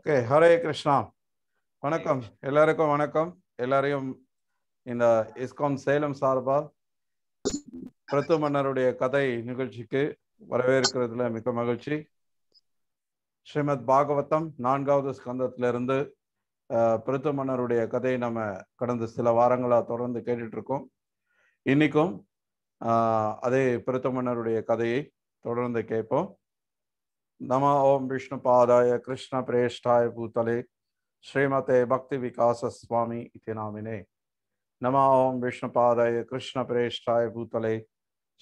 okay Hare Krishna வணக்கம் எல்லாருக்கும் வணக்கம் எல்லாரையும் இந்த இஸ்கான் சேலம் சார்பாக பிரத்து மன்னருடைய கதை நிகழ்ச்சிக்கு வரவேற்கிறதுல மிக மகிழ்ச்சி ஸ்ரீமத் பாகவதம் நான்காவது ஸ்கந்தத்திலிருந்து பிரித்து மன்னருடைய கதையை நம்ம கடந்த சில வாரங்களாக தொடர்ந்து கேட்டுட்டு இருக்கோம் இன்னைக்கும் அதே பிரித்து மன்னருடைய கதையை தொடர்ந்து கேட்போம் नम ओं विष्णुपादाय कृष्णप्रेष्ठाय भूतले श्रीमते भक्तिविकासस्वामी इति नामिने नम ओं विष्णुपादाय कृष्णप्रेष्ठाय भूतले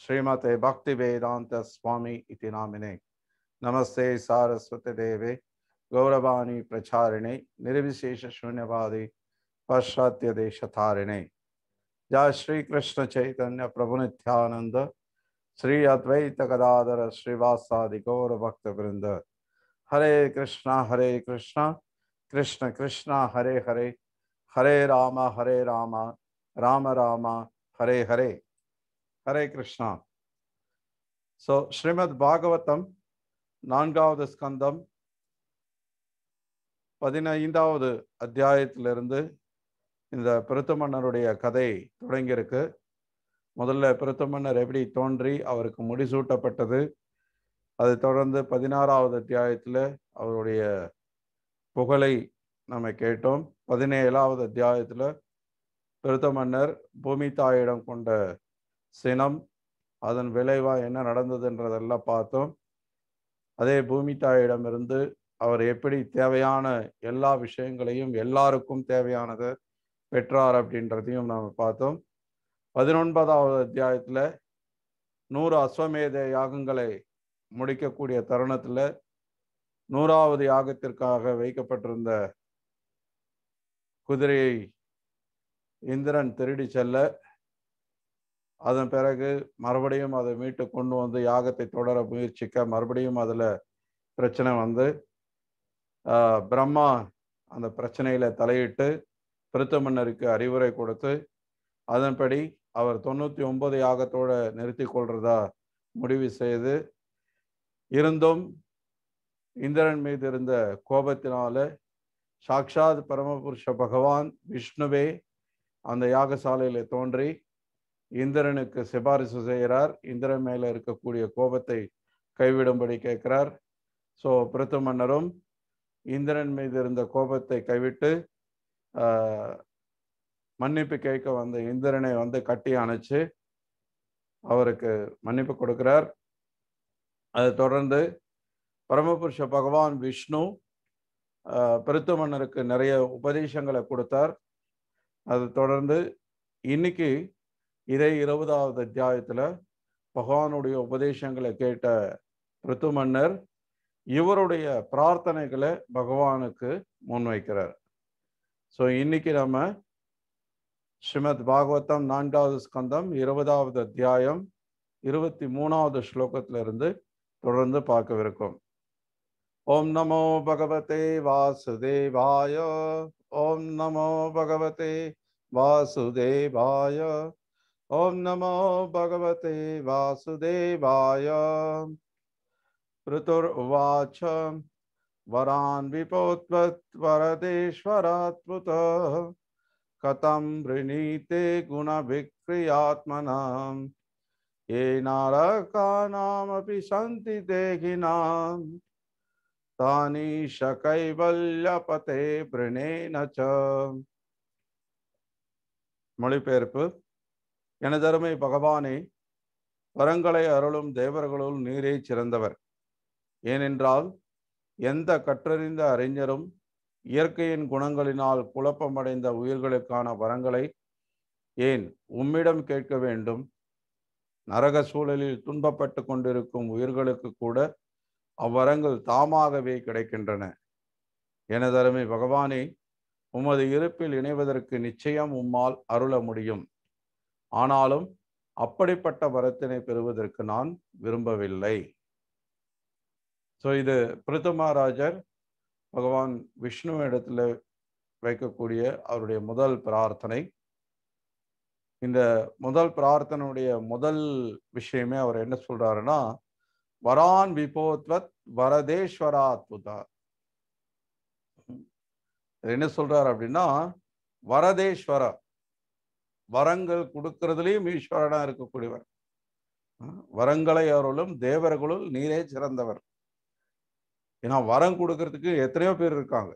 श्रीमते भक्तिवेदान्तस्वामी इति नामिने नमस्ते सारस्वतीदेवे गौरवाणी प्रचारिणे निर्विशेष शून्यवादे निर्विशेषशून्यवादी पाश्चात्यदेशधारिणे जय श्रीकृष्णचैतन्यप्रभुनित्यानन्द ஸ்ரீ அத்வைத்த கதாதர श्रीवासादि गौर भक्त वृंद हरे कृष्णा हरे कृष्णा कृष्ण कृष्णा हरे ஹரே ஹரே राम हरे राम ராம ராம ஹரே ஹரே ஹரே கிருஷ்ணா ஸோ ஸ்ரீமத் பாகவதம் நான்காவது ஸ்கந்தம் பதினைந்தாவது அத்தியாயத்திலிருந்து இந்த பிரத்துமன்னருடைய கதை தொடங்கியிருக்கு முதல்ல பிரத்த மன்னர் எப்படி தோன்றி அவருக்கு முடிசூட்டப்பட்டது அதை தொடர்ந்து பதினாறாவது அத்தியாயத்தில் அவருடைய புகழை நம்ம கேட்டோம் பதினேழாவது அத்தியாயத்தில் பெருத்த மன்னர் பூமி தாயிடம் கொண்ட சினம் அதன் விளைவாக என்ன நடந்ததுன்றதெல்லாம் பார்த்தோம் அதே பூமி தாயிடமிருந்து அவர் எப்படி தேவையான எல்லா விஷயங்களையும் எல்லாருக்கும் தேவையானதை பெற்றார் அப்படின்றதையும் நாம் பார்த்தோம் பதினொன்பதாவது அத்தியாயத்தில் நூறு அஸ்வமேத யாகங்களை முடிக்கக்கூடிய தருணத்தில் நூறாவது யாகத்திற்காக வைக்கப்பட்டிருந்த குதிரையை இந்திரன் திருடி செல்ல அதன் பிறகு மறுபடியும் அதை மீட்டு கொண்டு வந்து யாகத்தை தொடர முயற்சிக்க மறுபடியும் அதில் பிரச்சனை வந்து பிரம்மா அந்த பிரச்சனையில் தலையிட்டு பிரித்த மன்னருக்கு அறிவுரை கொடுத்து அதன்படி அவர் தொண்ணூற்றி ஒன்பது யாகத்தோடு நிறுத்தி கொள்றதா முடிவு செய்து இருந்தும் இந்திரன் மீது இருந்த கோபத்தினால சாக்ஷாத் பரமபுருஷ பகவான் விஷ்ணுவே அந்த யாகசாலையில் தோன்றி இந்திரனுக்கு சிபாரிசு செய்கிறார் இந்திரன் மேலே இருக்கக்கூடிய கோபத்தை கைவிடும்படி கேட்கிறார் ஸோ பிரித்த மன்னரும் இந்திரன் மீது இருந்த கோபத்தை கைவிட்டு மன்னிப்பு கேட்க வந்த இந்திரனை வந்து கட்டி அணைச்சு அவருக்கு மன்னிப்பு கொடுக்கிறார் அதை தொடர்ந்து பரமபுருஷ பகவான் விஷ்ணு பிரித்து மன்னருக்கு நிறைய உபதேசங்களை கொடுத்தார் அதை தொடர்ந்து இன்னைக்கு இதே இருபதாவது அத்தியாயத்தில் பகவானுடைய உபதேசங்களை கேட்ட பிரித்து மன்னர் இவருடைய பிரார்த்தனைகளை பகவானுக்கு முன்வைக்கிறார் ஸோ இன்னைக்கு நம்ம ஸ்ரீமத் பாகவதம் நான்காவது ஸ்கந்தம் இருபதாவது அத்தியாயம் இருபத்தி மூணாவது ஸ்லோகத்திலிருந்து தொடர்ந்து பார்க்கவிருக்கும் ஓம் நமோ பகவதே வாசுதேவாய ஓம் நமோ பகவதே வாசுதேவாய ஓம் நமோ பகவதே வாசுதேவாய ऋतुर् उवाच वरान् विपोत्पत्वरदेश्वरात्मुतः கதம் குண குணவிக்ரியாத்மனாம் ஏ அபி சந்தி தேகினாம் தானி பிரணே பிரணேனச்ச மொழிபெயர்ப்பு எனதருமை பகவானே வரங்களை அருளும் தேவர்களுள் நீரே சிறந்தவர் ஏனென்றால் எந்த கற்றறிந்த அறிஞரும் இயற்கையின் குணங்களினால் குழப்பமடைந்த உயிர்களுக்கான வரங்களை ஏன் உம்மிடம் கேட்க வேண்டும் நரக சூழலில் துன்பப்பட்டு கொண்டிருக்கும் உயிர்களுக்கு கூட அவ்வரங்கள் தாமாகவே கிடைக்கின்றன எனதருமை பகவானே உமது இருப்பில் இணைவதற்கு நிச்சயம் உம்மால் அருள முடியும் ஆனாலும் அப்படிப்பட்ட வரத்தினை பெறுவதற்கு நான் விரும்பவில்லை ஸோ இது பிருத்தமாராஜர் பகவான் விஷ்ணு இடத்துல வைக்கக்கூடிய அவருடைய முதல் பிரார்த்தனை இந்த முதல் பிரார்த்தனையுடைய முதல் விஷயமே அவர் என்ன சொல்றாருன்னா வரான் விபோத்வத் வரதேஸ்வராத்புதா என்ன சொல்றாரு அப்படின்னா வரதேஸ்வர வரங்கள் கொடுக்கறதுலயும் ஈஸ்வரனா இருக்கக்கூடியவர் வரங்களை அவர்களும் தேவர்களுள் நீரே சிறந்தவர் ஏன்னா வரம் கொடுக்கறதுக்கு எத்தனையோ பேர் இருக்காங்க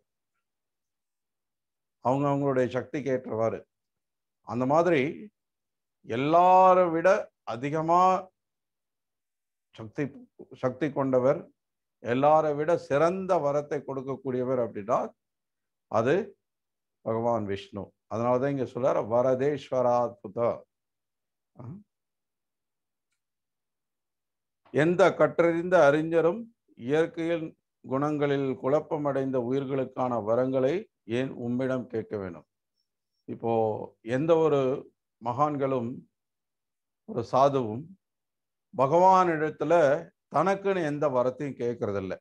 அவங்க அவங்களுடைய சக்திக்கு கேட்டவாறு அந்த மாதிரி எல்லாரை விட அதிகமா சக்தி சக்தி கொண்டவர் எல்லாரை விட சிறந்த வரத்தை கொடுக்கக்கூடியவர் அப்படின்னா அது பகவான் விஷ்ணு அதனால தான் சொல்ற சொல்றார் வரதேஸ்வராத்புத எந்த கற்றறிந்த அறிஞரும் இயற்கையில் குணங்களில் குழப்பமடைந்த உயிர்களுக்கான வரங்களை ஏன் உம்மிடம் கேட்க வேண்டும் இப்போ எந்த ஒரு மகான்களும் ஒரு சாதுவும் பகவானிடத்துல தனக்குன்னு எந்த வரத்தையும் கேட்கறதில்ல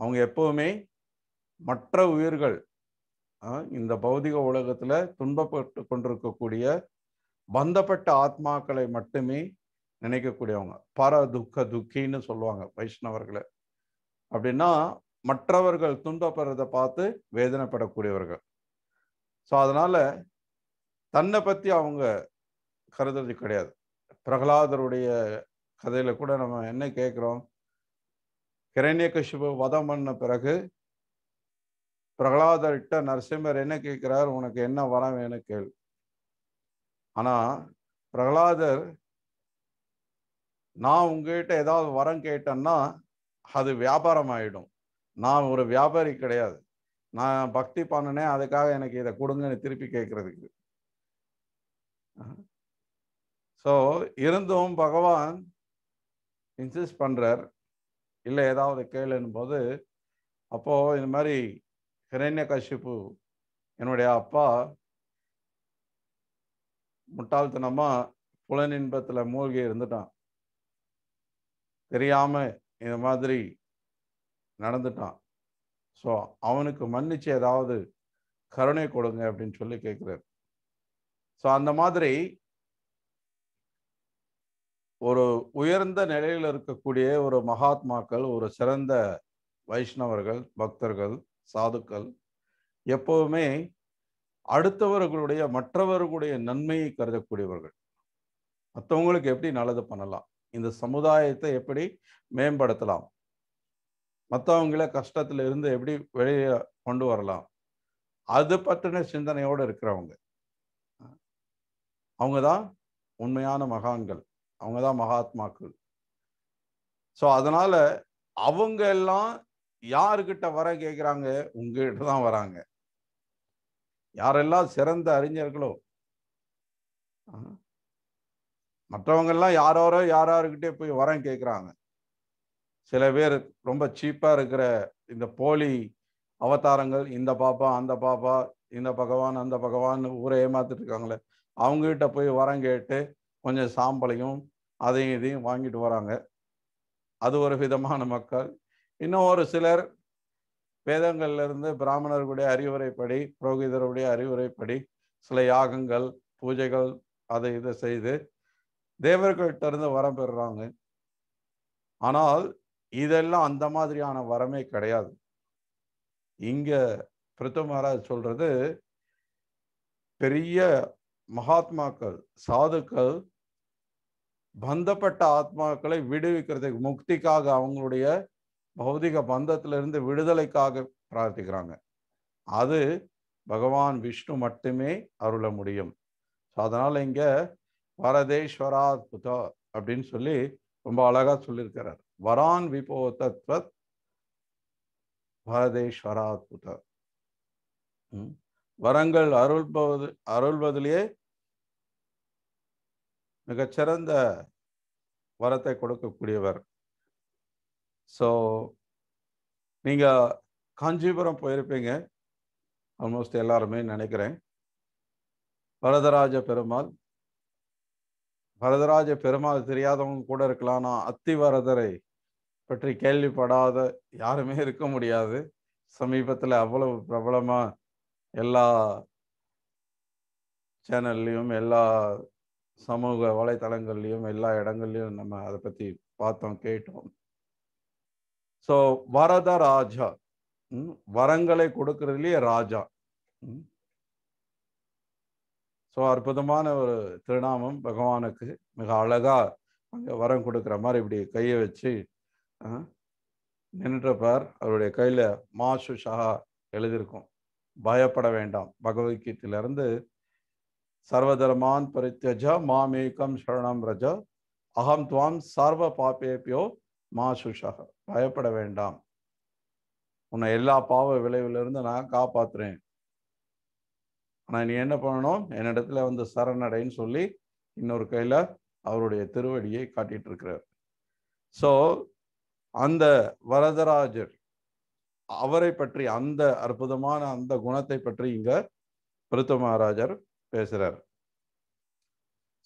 அவங்க எப்பவுமே மற்ற உயிர்கள் இந்த பௌதிக உலகத்துல துன்பப்பட்டு கொண்டிருக்கக்கூடிய பந்தப்பட்ட ஆத்மாக்களை மட்டுமே நினைக்கக்கூடியவங்க பர துக்க துக்கின்னு சொல்லுவாங்க வைஷ்ணவர்களை அப்படின்னா மற்றவர்கள் துன்பப்படுறதை பார்த்து வேதனைப்படக்கூடியவர்கள் ஸோ அதனால தன்னை பற்றி அவங்க கருதுறது கிடையாது பிரகலாதருடைய கதையில் கூட நம்ம என்ன கேட்குறோம் கிரண்ய கஷிபு வதம் பண்ண பிறகு பிரகலாதர்கிட்ட நரசிம்மர் என்ன கேட்குறார் உனக்கு என்ன வர வேணும் கேள் ஆனால் பிரகலாதர் நான் உங்ககிட்ட ஏதாவது வரம் கேட்டேன்னா அது வியாபாரம் ஆகிடும் நான் ஒரு வியாபாரி கிடையாது நான் பக்தி பண்ணனே அதுக்காக எனக்கு இதை கொடுங்கன்னு திருப்பி கேட்கறதுக்கு ஸோ இருந்தும் பகவான் இன்சிஸ்ட் பண்ணுறார் இல்லை ஏதாவது கேளுன்னும் போது அப்போது இந்த மாதிரி ஹிரண்ய கஷிப்பு என்னுடைய அப்பா முட்டாள்தனமாக புலனின்பத்தில் மூழ்கி இருந்துட்டான் தெரியாமல் இந்த மாதிரி நடந்துட்டான் ஸோ அவனுக்கு மன்னிச்சு ஏதாவது கருணை கொடுங்க அப்படின்னு சொல்லி கேட்குறாரு ஸோ அந்த மாதிரி ஒரு உயர்ந்த நிலையில் இருக்கக்கூடிய ஒரு மகாத்மாக்கள் ஒரு சிறந்த வைஷ்ணவர்கள் பக்தர்கள் சாதுக்கள் எப்போவுமே அடுத்தவர்களுடைய மற்றவர்களுடைய நன்மையை கருதக்கூடியவர்கள் மற்றவங்களுக்கு எப்படி நல்லது பண்ணலாம் இந்த சமுதாயத்தை எப்படி மேம்படுத்தலாம் மற்றவங்கள கஷ்டத்துல இருந்து எப்படி வெளியே கொண்டு வரலாம் அது பற்றின சிந்தனையோடு இருக்கிறவங்க அவங்க தான் உண்மையான மகான்கள் அவங்க தான் மகாத்மாக்கள் ஸோ அதனால அவங்க எல்லாம் யாருக்கிட்ட வர கேட்குறாங்க உங்ககிட்ட தான் வராங்க யாரெல்லாம் சிறந்த அறிஞர்களோ மற்றவங்கெல்லாம் யாரோரோ யாராருக்கிட்டே போய் வரம் கேட்குறாங்க சில பேர் ரொம்ப சீப்பாக இருக்கிற இந்த போலி அவதாரங்கள் இந்த பாப்பா அந்த பாப்பா இந்த பகவான் அந்த பகவான் ஊரை ஏமாத்திட்டு இருக்காங்களே அவங்ககிட்ட போய் வரம் கேட்டு கொஞ்சம் சாம்பலையும் அதையும் இதையும் வாங்கிட்டு வராங்க அது ஒரு விதமான மக்கள் இன்னும் ஒரு சிலர் வேதங்கள்லேருந்து பிராமணர்களுடைய அறிவுரைப்படி புரோகிதருடைய அறிவுரைப்படி சில யாகங்கள் பூஜைகள் அதை இதை செய்து தேவர்கள்ட்ட இருந்து வரம் பெறுறாங்க ஆனால் இதெல்லாம் அந்த மாதிரியான வரமே கிடையாது இங்க பிருத்த மகாராஜ் சொல்றது பெரிய மகாத்மாக்கள் சாதுக்கள் பந்தப்பட்ட ஆத்மாக்களை விடுவிக்கிறதுக்கு முக்திக்காக அவங்களுடைய பௌதிக பந்தத்திலிருந்து விடுதலைக்காக பிரார்த்திக்கிறாங்க அது பகவான் விஷ்ணு மட்டுமே அருள முடியும் ஸோ அதனால் இங்கே புத அப்படின்னு சொல்லி ரொம்ப அழகா சொல்லியிருக்கிறார் வரான் விபோ தத்வத் புத வரங்கள் அருள்பவது அருள்வதிலேயே மிகச்சிறந்த வரத்தை கொடுக்கக்கூடியவர் ஸோ நீங்கள் காஞ்சிபுரம் போயிருப்பீங்க ஆல்மோஸ்ட் எல்லாருமே நினைக்கிறேன் வரதராஜ பெருமாள் வரதராஜ பெருமாள் தெரியாதவங்க கூட இருக்கலாம் நான் அத்திவரதரை பற்றி கேள்விப்படாத யாருமே இருக்க முடியாது சமீபத்தில் அவ்வளவு பிரபலமாக எல்லா சேனல்லையும் எல்லா சமூக வலைத்தளங்கள்லையும் எல்லா இடங்கள்லையும் நம்ம அதை பற்றி பார்த்தோம் கேட்டோம் ஸோ வரத ராஜா வரங்களை கொடுக்கறதுலேயே ராஜா ஸோ அற்புதமான ஒரு திருநாமம் பகவானுக்கு மிக அழகாக அங்கே வரம் கொடுக்குற மாதிரி இப்படி கையை வச்சு நின்றப்பார் அவருடைய கையில் மாசு ஷஹா எழுதியிருக்கும் பயப்பட வேண்டாம் பகவத்கீதையிலிருந்து சர்வதர்மான் பரித்யஜ மாமேக்கம் சரணம் ரஜ அகம் துவாம் சர்வ பாப்பேப்பியோ மா சுஷக பயப்பட வேண்டாம் உன்னை எல்லா பாவ விளைவிலிருந்து நான் காப்பாத்துறேன் ஆனால் நீ என்ன பண்ணணும் என்னிடத்துல வந்து சரணடைன்னு சொல்லி இன்னொரு கையில் அவருடைய திருவடியை காட்டிட்டு இருக்கிறார் ஸோ அந்த வரதராஜர் அவரை பற்றி அந்த அற்புதமான அந்த குணத்தை பற்றி இங்க பிருத்த மகாராஜர் பேசுறார்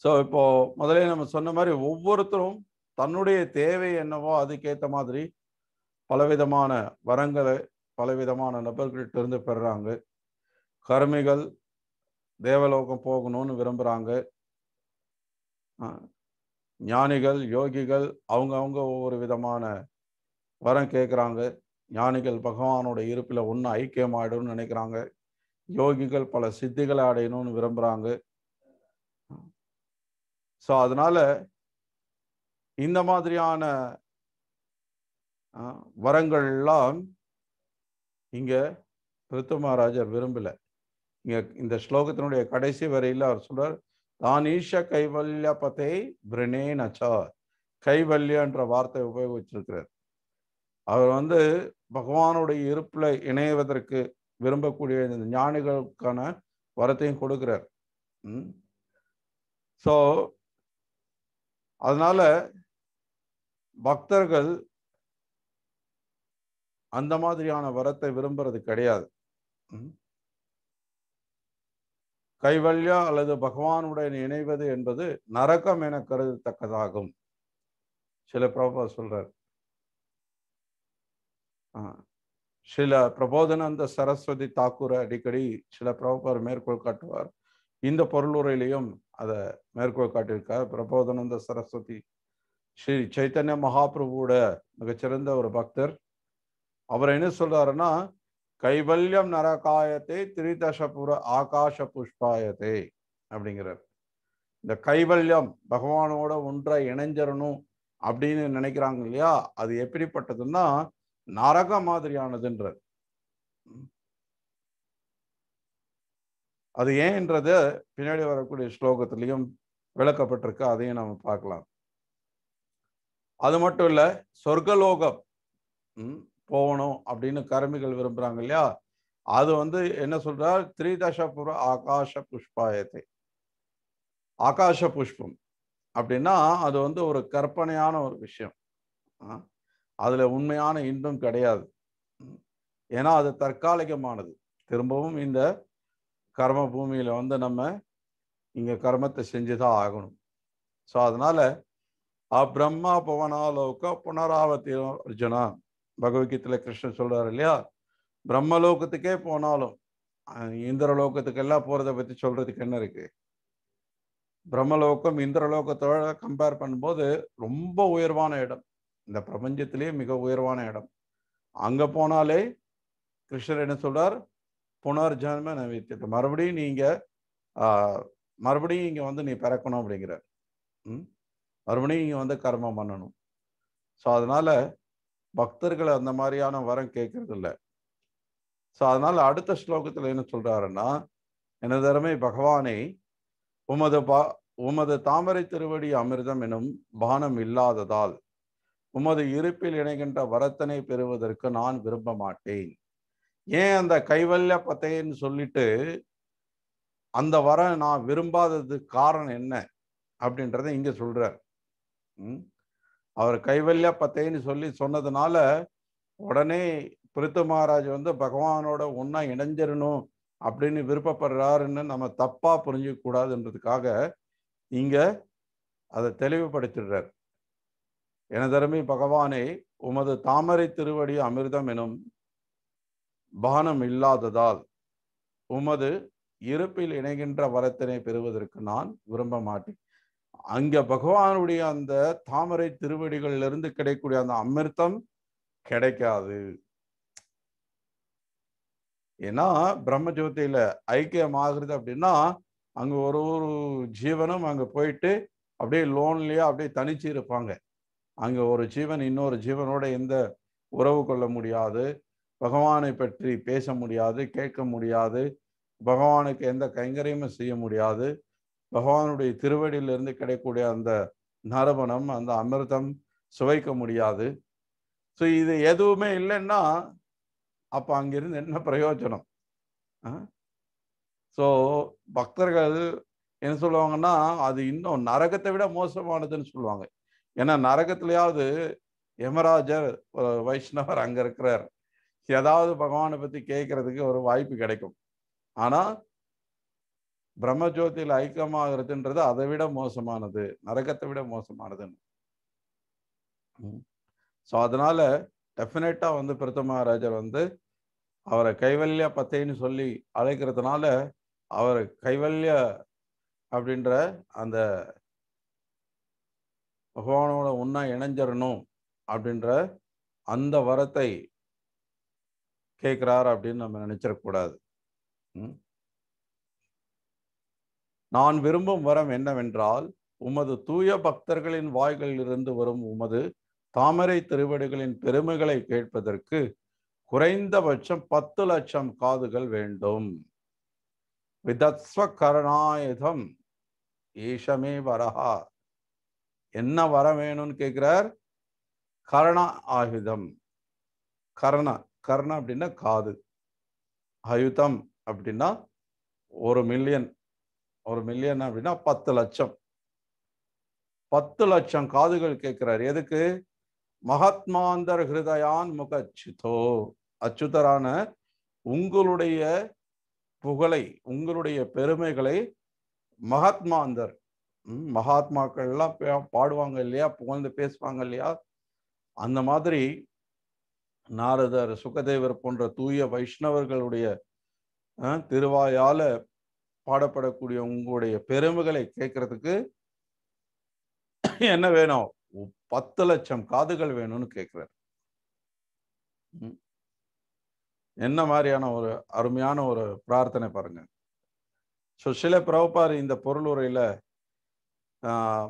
ஸோ இப்போ முதலே நம்ம சொன்ன மாதிரி ஒவ்வொருத்தரும் தன்னுடைய தேவை என்னவோ அதுக்கேற்ற மாதிரி பலவிதமான வரங்களை பலவிதமான நபர்கள்ட்ட இருந்து பெறுறாங்க கருமைகள் தேவலோகம் போகணும்னு விரும்புகிறாங்க ஞானிகள் யோகிகள் அவங்க அவங்க ஒவ்வொரு விதமான வரம் கேட்குறாங்க ஞானிகள் பகவானோட இருப்பில் ஒன்று ஐக்கியமாயிடும்னு நினைக்கிறாங்க யோகிகள் பல சித்திகளை அடையணும்னு விரும்புகிறாங்க ஸோ அதனால் இந்த மாதிரியான வரங்கள்லாம் இங்கே ரித்து மகாராஜர் விரும்பலை இங்க இந்த ஸ்லோகத்தினுடைய கடைசி வரையில் அவர் சொல்றார் தான் ஈஷ கைவல்ய பதை பிரனே நச்சா கைவல்யன்ற வார்த்தை உபயோகிச்சிருக்கிறார் அவர் வந்து பகவானுடைய இருப்பில் இணைவதற்கு விரும்பக்கூடிய இந்த ஞானிகளுக்கான வரத்தையும் கொடுக்கிறார் ஸோ அதனால பக்தர்கள் அந்த மாதிரியான வரத்தை விரும்புறது கிடையாது கைவல்யா அல்லது பகவானுடன் இணைவது என்பது நரகம் என கருதத்தக்கதாகும் சில பிரபா சொல்றார் சில பிரபோதனந்த சரஸ்வதி தாக்கூர அடிக்கடி சில பிரபர் மேற்கோள் காட்டுவார் இந்த பொருளுரையிலையும் அதை மேற்கோள் காட்டியிருக்கார் பிரபோதனந்த சரஸ்வதி ஸ்ரீ சைத்தன்ய மகாபிரபுவோட மிகச்சிறந்த ஒரு பக்தர் அவர் என்ன சொல்றாருன்னா கைவல்யம் நரகாயத்தை திரிதசபுர ஆகாச புஷ்பாயத்தை அப்படிங்கிறார் இந்த கைவல்யம் பகவானோட ஒன்றை இணைஞ்சிடணும் அப்படின்னு நினைக்கிறாங்க இல்லையா அது எப்படிப்பட்டதுன்னா நரக மாதிரியானதுன்றது அது ஏன்ன்றது பின்னாடி வரக்கூடிய ஸ்லோகத்திலையும் விளக்கப்பட்டிருக்கு அதையும் நம்ம பார்க்கலாம் அது மட்டும் இல்லை சொர்க்கலோகம் போகணும் அப்படின்னு கருமிகள் விரும்புகிறாங்க இல்லையா அது வந்து என்ன சொல்றார் திரிதசபுர ஆகாஷ புஷ்பாயத்தை ஆகாஷ புஷ்பம் அப்படின்னா அது வந்து ஒரு கற்பனையான ஒரு விஷயம் அதில் உண்மையான இன்பம் கிடையாது ஏன்னா அது தற்காலிகமானது திரும்பவும் இந்த கர்ம பூமியில் வந்து நம்ம இங்கே கர்மத்தை செஞ்சு தான் ஆகணும் ஸோ அதனால் அப்ரம்மா பவனாலோக்க புனராவத்தி அர்ஜுனா பகவத்கீதையில் கிருஷ்ணன் சொல்கிறார் இல்லையா பிரம்மலோகத்துக்கே போனாலும் இந்திரலோகத்துக்கெல்லாம் போகிறத பற்றி சொல்கிறதுக்கு என்ன இருக்குது பிரம்மலோகம் இந்திரலோகத்தோட கம்பேர் பண்ணும்போது ரொம்ப உயர்வான இடம் இந்த பிரபஞ்சத்திலேயே மிக உயர்வான இடம் அங்கே போனாலே கிருஷ்ணர் என்ன சொல்கிறார் புனர்ஜன்ம நவித்திட்டு மறுபடியும் நீங்கள் மறுபடியும் இங்கே வந்து நீ பிறக்கணும் அப்படிங்கிற மறுபடியும் இங்கே வந்து கர்மம் பண்ணணும் ஸோ அதனால் பக்தர்களை அந்த மாதிரியான வரம் கேட்கறது இல்லை ஸோ அதனால அடுத்த ஸ்லோகத்தில் என்ன சொல்றாருன்னா எனது தருமை பகவானே உமது பா உமது தாமரை திருவடி அமிர்தம் எனும் பானம் இல்லாததால் உமது இருப்பில் இணைகின்ற வரத்தனை பெறுவதற்கு நான் விரும்ப மாட்டேன் ஏன் அந்த கைவல்ய பத்தைன்னு சொல்லிட்டு அந்த வரம் நான் விரும்பாததுக்கு காரணம் என்ன அப்படின்றத இங்க சொல்றார் ம் அவர் கைவல்யா பத்தேன்னு சொல்லி சொன்னதுனால உடனே பிரித்து மகாராஜ் வந்து பகவானோட ஒன்றா இணைஞ்சிடணும் அப்படின்னு விருப்பப்படுறாருன்னு நம்ம தப்பாக புரிஞ்சிக்கூடாதுன்றதுக்காக இங்கே அதை தெளிவுபடுத்திடுறார் எனதருமை பகவானே உமது தாமரை திருவடி அமிர்தம் எனும் பானம் இல்லாததால் உமது இருப்பில் இணைகின்ற வரத்தினை பெறுவதற்கு நான் விரும்ப மாட்டேன் அங்க பகவானுடைய அந்த தாமரை திருவடிகளிலிருந்து கிடைக்கக்கூடிய அந்த அமிர்தம் கிடைக்காது ஏன்னா பிரம்மஜோதியில ஐக்கியமாகிறது அப்படின்னா அங்க ஒரு ஒரு ஜீவனும் அங்க போயிட்டு அப்படியே லோன்லியாக அப்படியே தனிச்சு இருப்பாங்க அங்க ஒரு ஜீவன் இன்னொரு ஜீவனோட எந்த உறவு கொள்ள முடியாது பகவானை பற்றி பேச முடியாது கேட்க முடியாது பகவானுக்கு எந்த கைங்கரியமும் செய்ய முடியாது பகவானுடைய திருவடியிலிருந்து கிடைக்கக்கூடிய அந்த நறுமணம் அந்த அமிர்தம் சுவைக்க முடியாது ஸோ இது எதுவுமே இல்லைன்னா அப்போ அங்கிருந்து என்ன பிரயோஜனம் ஸோ பக்தர்கள் என்ன சொல்லுவாங்கன்னா அது இன்னும் நரகத்தை விட மோசமானதுன்னு சொல்லுவாங்க ஏன்னா நரகத்துலேயாவது யமராஜர் வைஷ்ணவர் அங்கே இருக்கிறார் ஏதாவது பகவானை பற்றி கேட்கறதுக்கு ஒரு வாய்ப்பு கிடைக்கும் ஆனால் பிரம்மஜோதியில் ஐக்கியமாகிறதுன்றது அதை விட மோசமானது நரகத்தை விட மோசமானதுன்னு ஸோ அதனால டெஃபினட்டா வந்து மகாராஜர் வந்து அவரை கைவல்ய பத்தைன்னு சொல்லி அழைக்கிறதுனால அவர் கைவல்ய அப்படின்ற அந்த பகவானோட ஒன்றா இணைஞ்சிடணும் அப்படின்ற அந்த வரத்தை கேட்குறாரு அப்படின்னு நம்ம நினச்சிடக்கூடாது ம் நான் விரும்பும் வரம் என்னவென்றால் உமது தூய பக்தர்களின் வாய்களிலிருந்து வரும் உமது தாமரை திருவடிகளின் பெருமைகளை கேட்பதற்கு குறைந்தபட்சம் பத்து லட்சம் காதுகள் வேண்டும் விதத்வ கருணாயுதம் ஈஷமே வரஹா என்ன வர வேணும்னு கேட்கிறார் கரண ஆயுதம் கர்ண கர்ண அப்படின்னா காது ஆயுதம் அப்படின்னா ஒரு மில்லியன் ஒரு மில்லியன் அப்படின்னா பத்து லட்சம் பத்து லட்சம் காதுகள் கேட்கிறார் எதுக்கு மகாத்மாந்தர் ஹிருதயான் முக அச்சுதோ அச்சுதரான உங்களுடைய புகழை உங்களுடைய பெருமைகளை மகாத்மாந்தர் மகாத்மாக்கள்லாம் பாடுவாங்க இல்லையா புகழ்ந்து பேசுவாங்க இல்லையா அந்த மாதிரி நாரதர் சுகதேவர் போன்ற தூய வைஷ்ணவர்களுடைய திருவாயால பாடப்படக்கூடிய உங்களுடைய பெருமைகளை கேட்கறதுக்கு என்ன வேணும் பத்து லட்சம் காதுகள் வேணும்னு கேட்கிறார் என்ன மாதிரியான ஒரு அருமையான ஒரு பிரார்த்தனை பாருங்க ஸோ சில பிரபார் இந்த பொருள் உரையில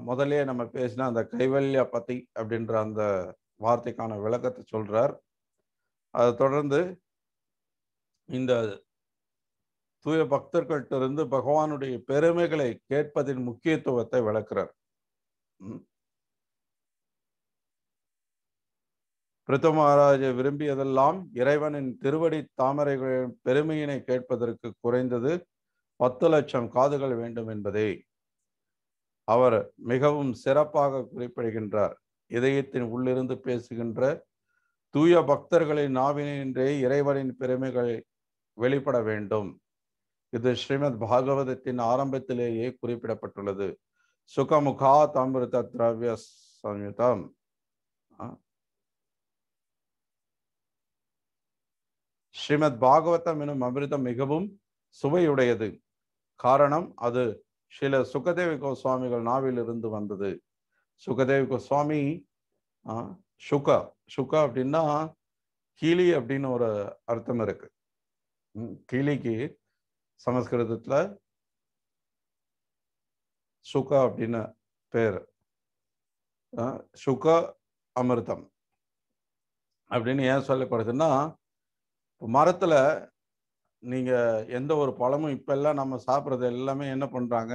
முதல்ல நம்ம பேசினா அந்த கைவல்ய பத்தி அப்படின்ற அந்த வார்த்தைக்கான விளக்கத்தை சொல்றார் அதை தொடர்ந்து இந்த தூய பக்தர்கள்டிருந்து இருந்து பகவானுடைய பெருமைகளை கேட்பதின் முக்கியத்துவத்தை விளக்குறார் பிரித்த மகாராஜ விரும்பியதெல்லாம் இறைவனின் திருவடி தாமரைகளின் பெருமையினை கேட்பதற்கு குறைந்தது பத்து லட்சம் காதுகள் வேண்டும் என்பதை அவர் மிகவும் சிறப்பாக குறிப்பிடுகின்றார் இதயத்தின் உள்ளிருந்து பேசுகின்ற தூய பக்தர்களின் நாவினின்றே இறைவனின் பெருமைகள் வெளிப்பட வேண்டும் இது ஸ்ரீமத் பாகவதத்தின் ஆரம்பத்திலேயே குறிப்பிடப்பட்டுள்ளது சுகமுகா தாமிரத திராவிய சம்யுதம் ஸ்ரீமத் பாகவதம் எனும் அமிர்தம் மிகவும் சுவையுடையது காரணம் அது சில சுகதேவி கோஸ்வாமிகள் நாவில் இருந்து வந்தது சுகதேவி கோஸ்வாமி சுகா சுகா அப்படின்னா கீழி அப்படின்னு ஒரு அர்த்தம் இருக்கு கீழிக்கு சமஸ்கிருதத்தில் சுகா அப்படின்னு பேர் சுகா அமிர்தம் அப்படின்னு ஏன் சொல்லப்படுதுன்னா மரத்தில் நீங்கள் எந்த ஒரு பழமும் இப்போல்லாம் நம்ம சாப்பிட்றது எல்லாமே என்ன பண்ணுறாங்க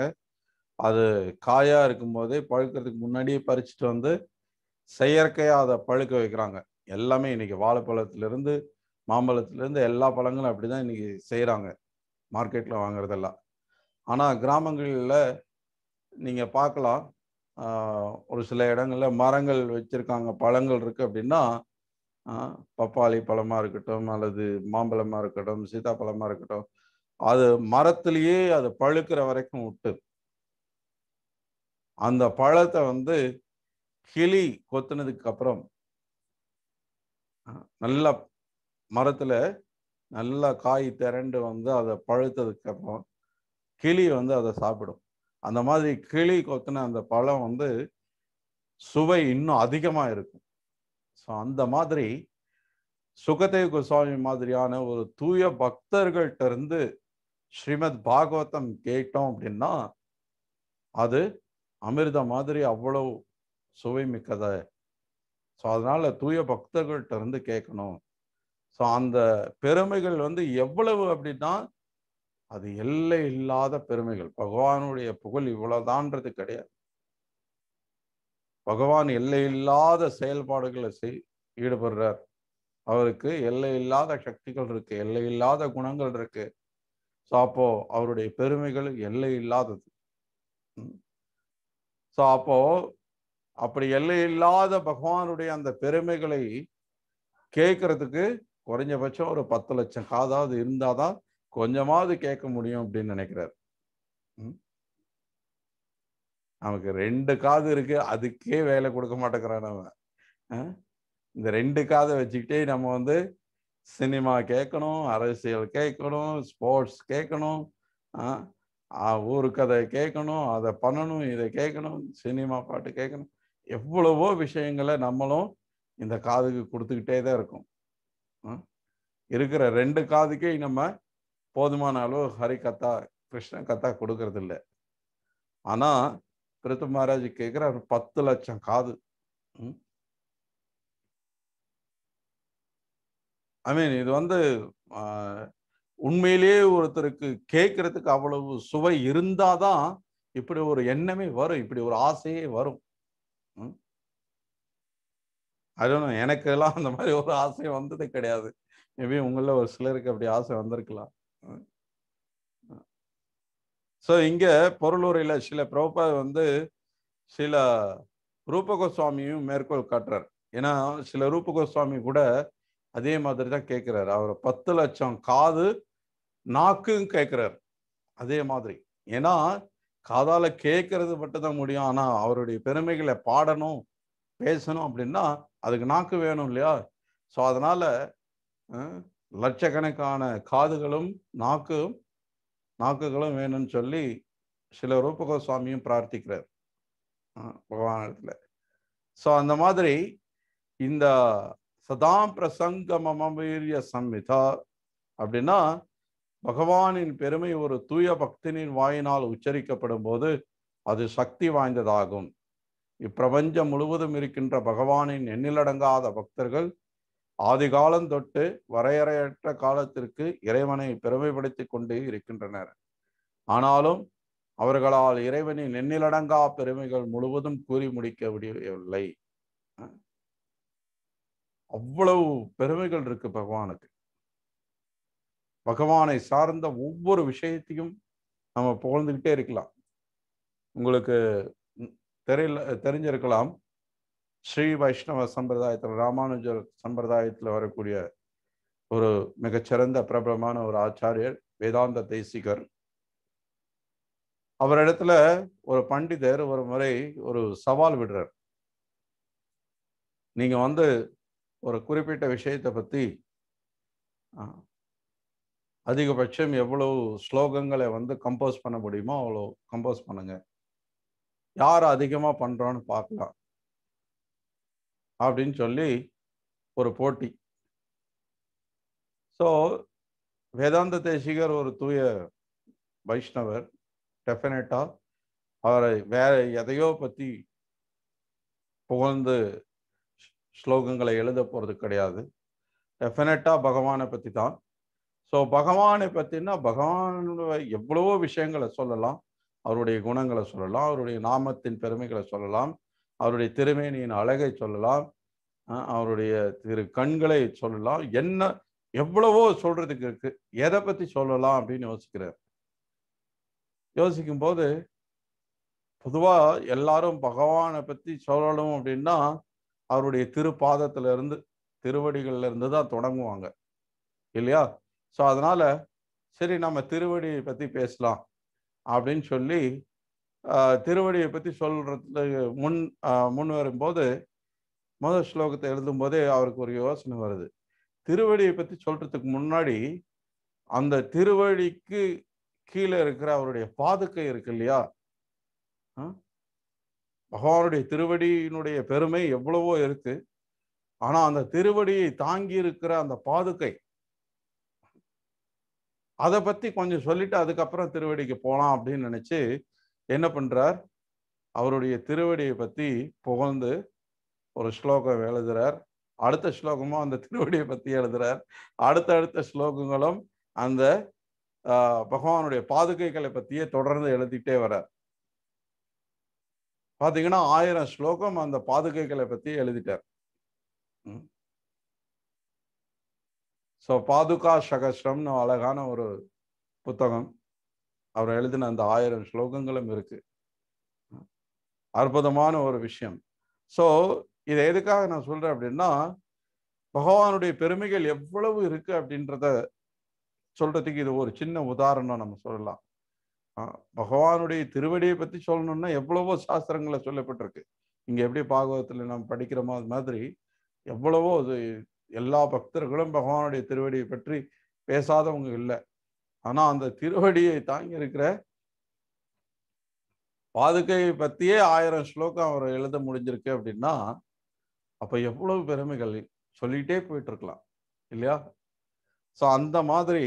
அது காயாக இருக்கும்போதே பழுக்கிறதுக்கு முன்னாடியே பறிச்சுட்டு வந்து செயற்கையாக அதை பழுக்க வைக்கிறாங்க எல்லாமே இன்றைக்கி வாழைப்பழத்துலேருந்து மாம்பழத்துலேருந்து எல்லா பழங்களும் அப்படி தான் இன்றைக்கி செய்கிறாங்க மார்க்கெட்டில் வாங்குறதெல்லாம் ஆனால் கிராமங்களில் நீங்கள் பார்க்கலாம் ஒரு சில இடங்களில் மரங்கள் வச்சுருக்காங்க பழங்கள் இருக்குது அப்படின்னா பப்பாளி பழமாக இருக்கட்டும் அல்லது மாம்பழமாக இருக்கட்டும் சீதாப்பழமாக இருக்கட்டும் அது மரத்துலேயே அது பழுக்கிற வரைக்கும் விட்டு அந்த பழத்தை வந்து கிளி கொத்துனதுக்கு அப்புறம் நல்லா மரத்தில் நல்லா காய் திரண்டு வந்து அதை பழுத்ததுக்கு அப்புறம் கிளி வந்து அதை சாப்பிடும் அந்த மாதிரி கிளி கொத்தின அந்த பழம் வந்து சுவை இன்னும் அதிகமாக இருக்கும் ஸோ அந்த மாதிரி சுகதேவ கோஸ்வாமி மாதிரியான ஒரு தூய பக்தர்கள்ட்ட இருந்து ஸ்ரீமத் பாகவதம் கேட்டோம் அப்படின்னா அது அமிர்த மாதிரி அவ்வளவு சுவை மிக்கதை ஸோ அதனால தூய பக்தர்கள்ட்ட இருந்து கேட்கணும் ஸோ அந்த பெருமைகள் வந்து எவ்வளவு அப்படின்னா அது எல்லை இல்லாத பெருமைகள் பகவானுடைய புகழ் இவ்வளவுதான்றது கிடையாது பகவான் எல்லை இல்லாத செயல்பாடுகளை செய் ஈடுபடுறார் அவருக்கு எல்லை இல்லாத சக்திகள் இருக்கு எல்லை இல்லாத குணங்கள் இருக்கு ஸோ அப்போ அவருடைய பெருமைகள் எல்லை இல்லாதது ஸோ அப்போ அப்படி எல்லை இல்லாத பகவானுடைய அந்த பெருமைகளை கேட்கறதுக்கு குறைஞ்சபட்சம் ஒரு பத்து லட்சம் காதாவது இருந்தால் தான் கொஞ்சமாவது கேட்க முடியும் அப்படின்னு நினைக்கிறார் நமக்கு ரெண்டு காது இருக்கு அதுக்கே வேலை கொடுக்க மாட்டேங்கிறான் நம்ம இந்த ரெண்டு காதை வச்சுக்கிட்டே நம்ம வந்து சினிமா கேட்கணும் அரசியல் கேட்கணும் ஸ்போர்ட்ஸ் கேட்கணும் ஊரு கதை கேட்கணும் அதை பண்ணணும் இதை கேட்கணும் சினிமா பாட்டு கேட்கணும் எவ்வளவோ விஷயங்களை நம்மளும் இந்த காதுக்கு கொடுத்துக்கிட்டே தான் இருக்கும் இருக்கிற ரெண்டு காதுக்கே நம்ம போதுமான அளவு ஹரி கத்தா கிருஷ்ண கத்தா கொடுக்கறது இல்லை ஆனால் பிரித்து மகாராஜ் கேட்குற பத்து லட்சம் காது ஐ மீன் இது வந்து உண்மையிலேயே ஒருத்தருக்கு கேட்கறதுக்கு அவ்வளவு சுவை இருந்தாதான் இப்படி ஒரு எண்ணமே வரும் இப்படி ஒரு ஆசையே வரும் அதுவும் எல்லாம் அந்த மாதிரி ஒரு ஆசை வந்தது கிடையாது மேபி உங்களில் ஒரு சிலருக்கு அப்படி ஆசை வந்திருக்கலாம் ஸோ இங்கே பொருளூரில் சில பிரபா வந்து சில ரூபகோஸ்வாமியும் மேற்கோள் காட்டுறார் ஏன்னா சில ரூபகோஸ்வாமி கூட அதே மாதிரி தான் கேட்குறாரு அவர் பத்து லட்சம் காது நாக்கும் கேட்குறாரு அதே மாதிரி ஏன்னா காதால் கேட்கறது மட்டும்தான் முடியும் ஆனால் அவருடைய பெருமைகளை பாடணும் பேசணும் அப்படின்னா அதுக்கு நாக்கு வேணும் இல்லையா ஸோ அதனால் லட்சக்கணக்கான காதுகளும் நாக்கும் நாக்குகளும் வேணும்னு சொல்லி சில ரூபக சுவாமியும் பிரார்த்திக்கிறார் பகவானத்தில் ஸோ அந்த மாதிரி இந்த சதாம் பிரசங்க மமவீரிய சம்மிதா அப்படின்னா பகவானின் பெருமை ஒரு தூய பக்தனின் வாயினால் உச்சரிக்கப்படும் போது அது சக்தி வாய்ந்ததாகும் இப்பிரபஞ்சம் முழுவதும் இருக்கின்ற பகவானின் எண்ணிலடங்காத பக்தர்கள் ஆதிகாலம் தொட்டு வரையறையற்ற காலத்திற்கு இறைவனை பெருமைப்படுத்தி கொண்டு இருக்கின்றனர் ஆனாலும் அவர்களால் இறைவனின் எண்ணிலடங்கா பெருமைகள் முழுவதும் கூறி முடிக்க முடியவில்லை அவ்வளவு பெருமைகள் இருக்கு பகவானுக்கு பகவானை சார்ந்த ஒவ்வொரு விஷயத்தையும் நம்ம புகழ்ந்துக்கிட்டே இருக்கலாம் உங்களுக்கு தெரியல தெரிஞ்சிருக்கலாம் ஸ்ரீ வைஷ்ணவ சம்பிரதாயத்தில் ராமானுஜர் சம்பிரதாயத்தில் வரக்கூடிய ஒரு மிகச்சிறந்த பிரபலமான ஒரு ஆச்சாரியர் வேதாந்த தேசிகர் அவரிடத்துல ஒரு பண்டிதர் ஒரு முறை ஒரு சவால் விடுறார் நீங்க வந்து ஒரு குறிப்பிட்ட விஷயத்தை பத்தி அதிகபட்சம் எவ்வளவு ஸ்லோகங்களை வந்து கம்போஸ் பண்ண முடியுமோ அவ்வளோ கம்போஸ் பண்ணுங்க யார் அதிகமாக பண்ணுறோன்னு பார்க்கலாம் அப்படின்னு சொல்லி ஒரு போட்டி ஸோ வேதாந்த தேசிகர் ஒரு தூய வைஷ்ணவர் டெஃபினட்டாக அவரை வேற எதையோ பற்றி புகழ்ந்து ஸ்லோகங்களை எழுத போகிறது கிடையாது டெஃபினட்டாக பகவானை பற்றி தான் ஸோ பகவானை பற்றினா பகவானுடைய எவ்வளவோ விஷயங்களை சொல்லலாம் அவருடைய குணங்களை சொல்லலாம் அவருடைய நாமத்தின் பெருமைகளை சொல்லலாம் அவருடைய திருமேனியின் அழகை சொல்லலாம் அவருடைய திரு கண்களை சொல்லலாம் என்ன எவ்வளவோ சொல்றதுக்கு இருக்கு எதை பத்தி சொல்லலாம் அப்படின்னு யோசிக்கிறார் யோசிக்கும் போது பொதுவா எல்லாரும் பகவானை பத்தி சொல்லணும் அப்படின்னா அவருடைய திருப்பாதத்துல இருந்து திருவடிகள்ல இருந்து தான் தொடங்குவாங்க இல்லையா ஸோ அதனால சரி நம்ம திருவடியை பத்தி பேசலாம் அப்படின்னு சொல்லி திருவடியை பற்றி சொல்கிறதுக்கு முன் முன் வரும்போது முதல் ஸ்லோகத்தை எழுதும் போதே அவருக்கு ஒரு யோசனை வருது திருவடியை பற்றி சொல்கிறதுக்கு முன்னாடி அந்த திருவடிக்கு கீழே இருக்கிற அவருடைய பாதுகை இருக்கு இல்லையா பகவானுடைய திருவடியினுடைய பெருமை எவ்வளவோ இருக்கு ஆனால் அந்த திருவடியை தாங்கி இருக்கிற அந்த பாதுகை அதை பற்றி கொஞ்சம் சொல்லிட்டு அதுக்கப்புறம் திருவடிக்கு போகலாம் அப்படின்னு நினச்சி என்ன பண்ணுறார் அவருடைய திருவடியை பற்றி புகழ்ந்து ஒரு ஸ்லோகம் எழுதுறார் அடுத்த ஸ்லோகமும் அந்த திருவடியை பற்றி எழுதுறார் அடுத்த அடுத்த ஸ்லோகங்களும் அந்த பகவானுடைய பாதுகைகளை பற்றியே தொடர்ந்து எழுதிட்டே வர்றார் பார்த்தீங்கன்னா ஆயிரம் ஸ்லோகம் அந்த பாதுகைகளை பற்றி எழுதிட்டார் ஸோ பாதுகா சகஸ்ரம்னு அழகான ஒரு புத்தகம் அவர் எழுதின அந்த ஆயிரம் ஸ்லோகங்களும் இருக்கு அற்புதமான ஒரு விஷயம் ஸோ இதை எதுக்காக நான் சொல்றேன் அப்படின்னா பகவானுடைய பெருமைகள் எவ்வளவு இருக்கு அப்படின்றத சொல்றதுக்கு இது ஒரு சின்ன உதாரணம் நம்ம சொல்லலாம் பகவானுடைய திருவடியை பத்தி சொல்லணும்னா எவ்வளவோ சாஸ்திரங்களை சொல்லப்பட்டிருக்கு இங்க எப்படி பாகவத்துல நம்ம படிக்கிற மாதிரி எவ்வளவோ அது எல்லா பக்தர்களும் பகவானுடைய திருவடியை பற்றி பேசாதவங்க இல்லை ஆனா அந்த திருவடியை தாங்கி இருக்கிற பாதுகையை பத்தியே ஆயிரம் ஸ்லோகம் அவர் எழுத முடிஞ்சிருக்கு அப்படின்னா அப்ப எவ்வளவு பெருமைகள் சொல்லிட்டே போயிட்டு இருக்கலாம் இல்லையா சோ அந்த மாதிரி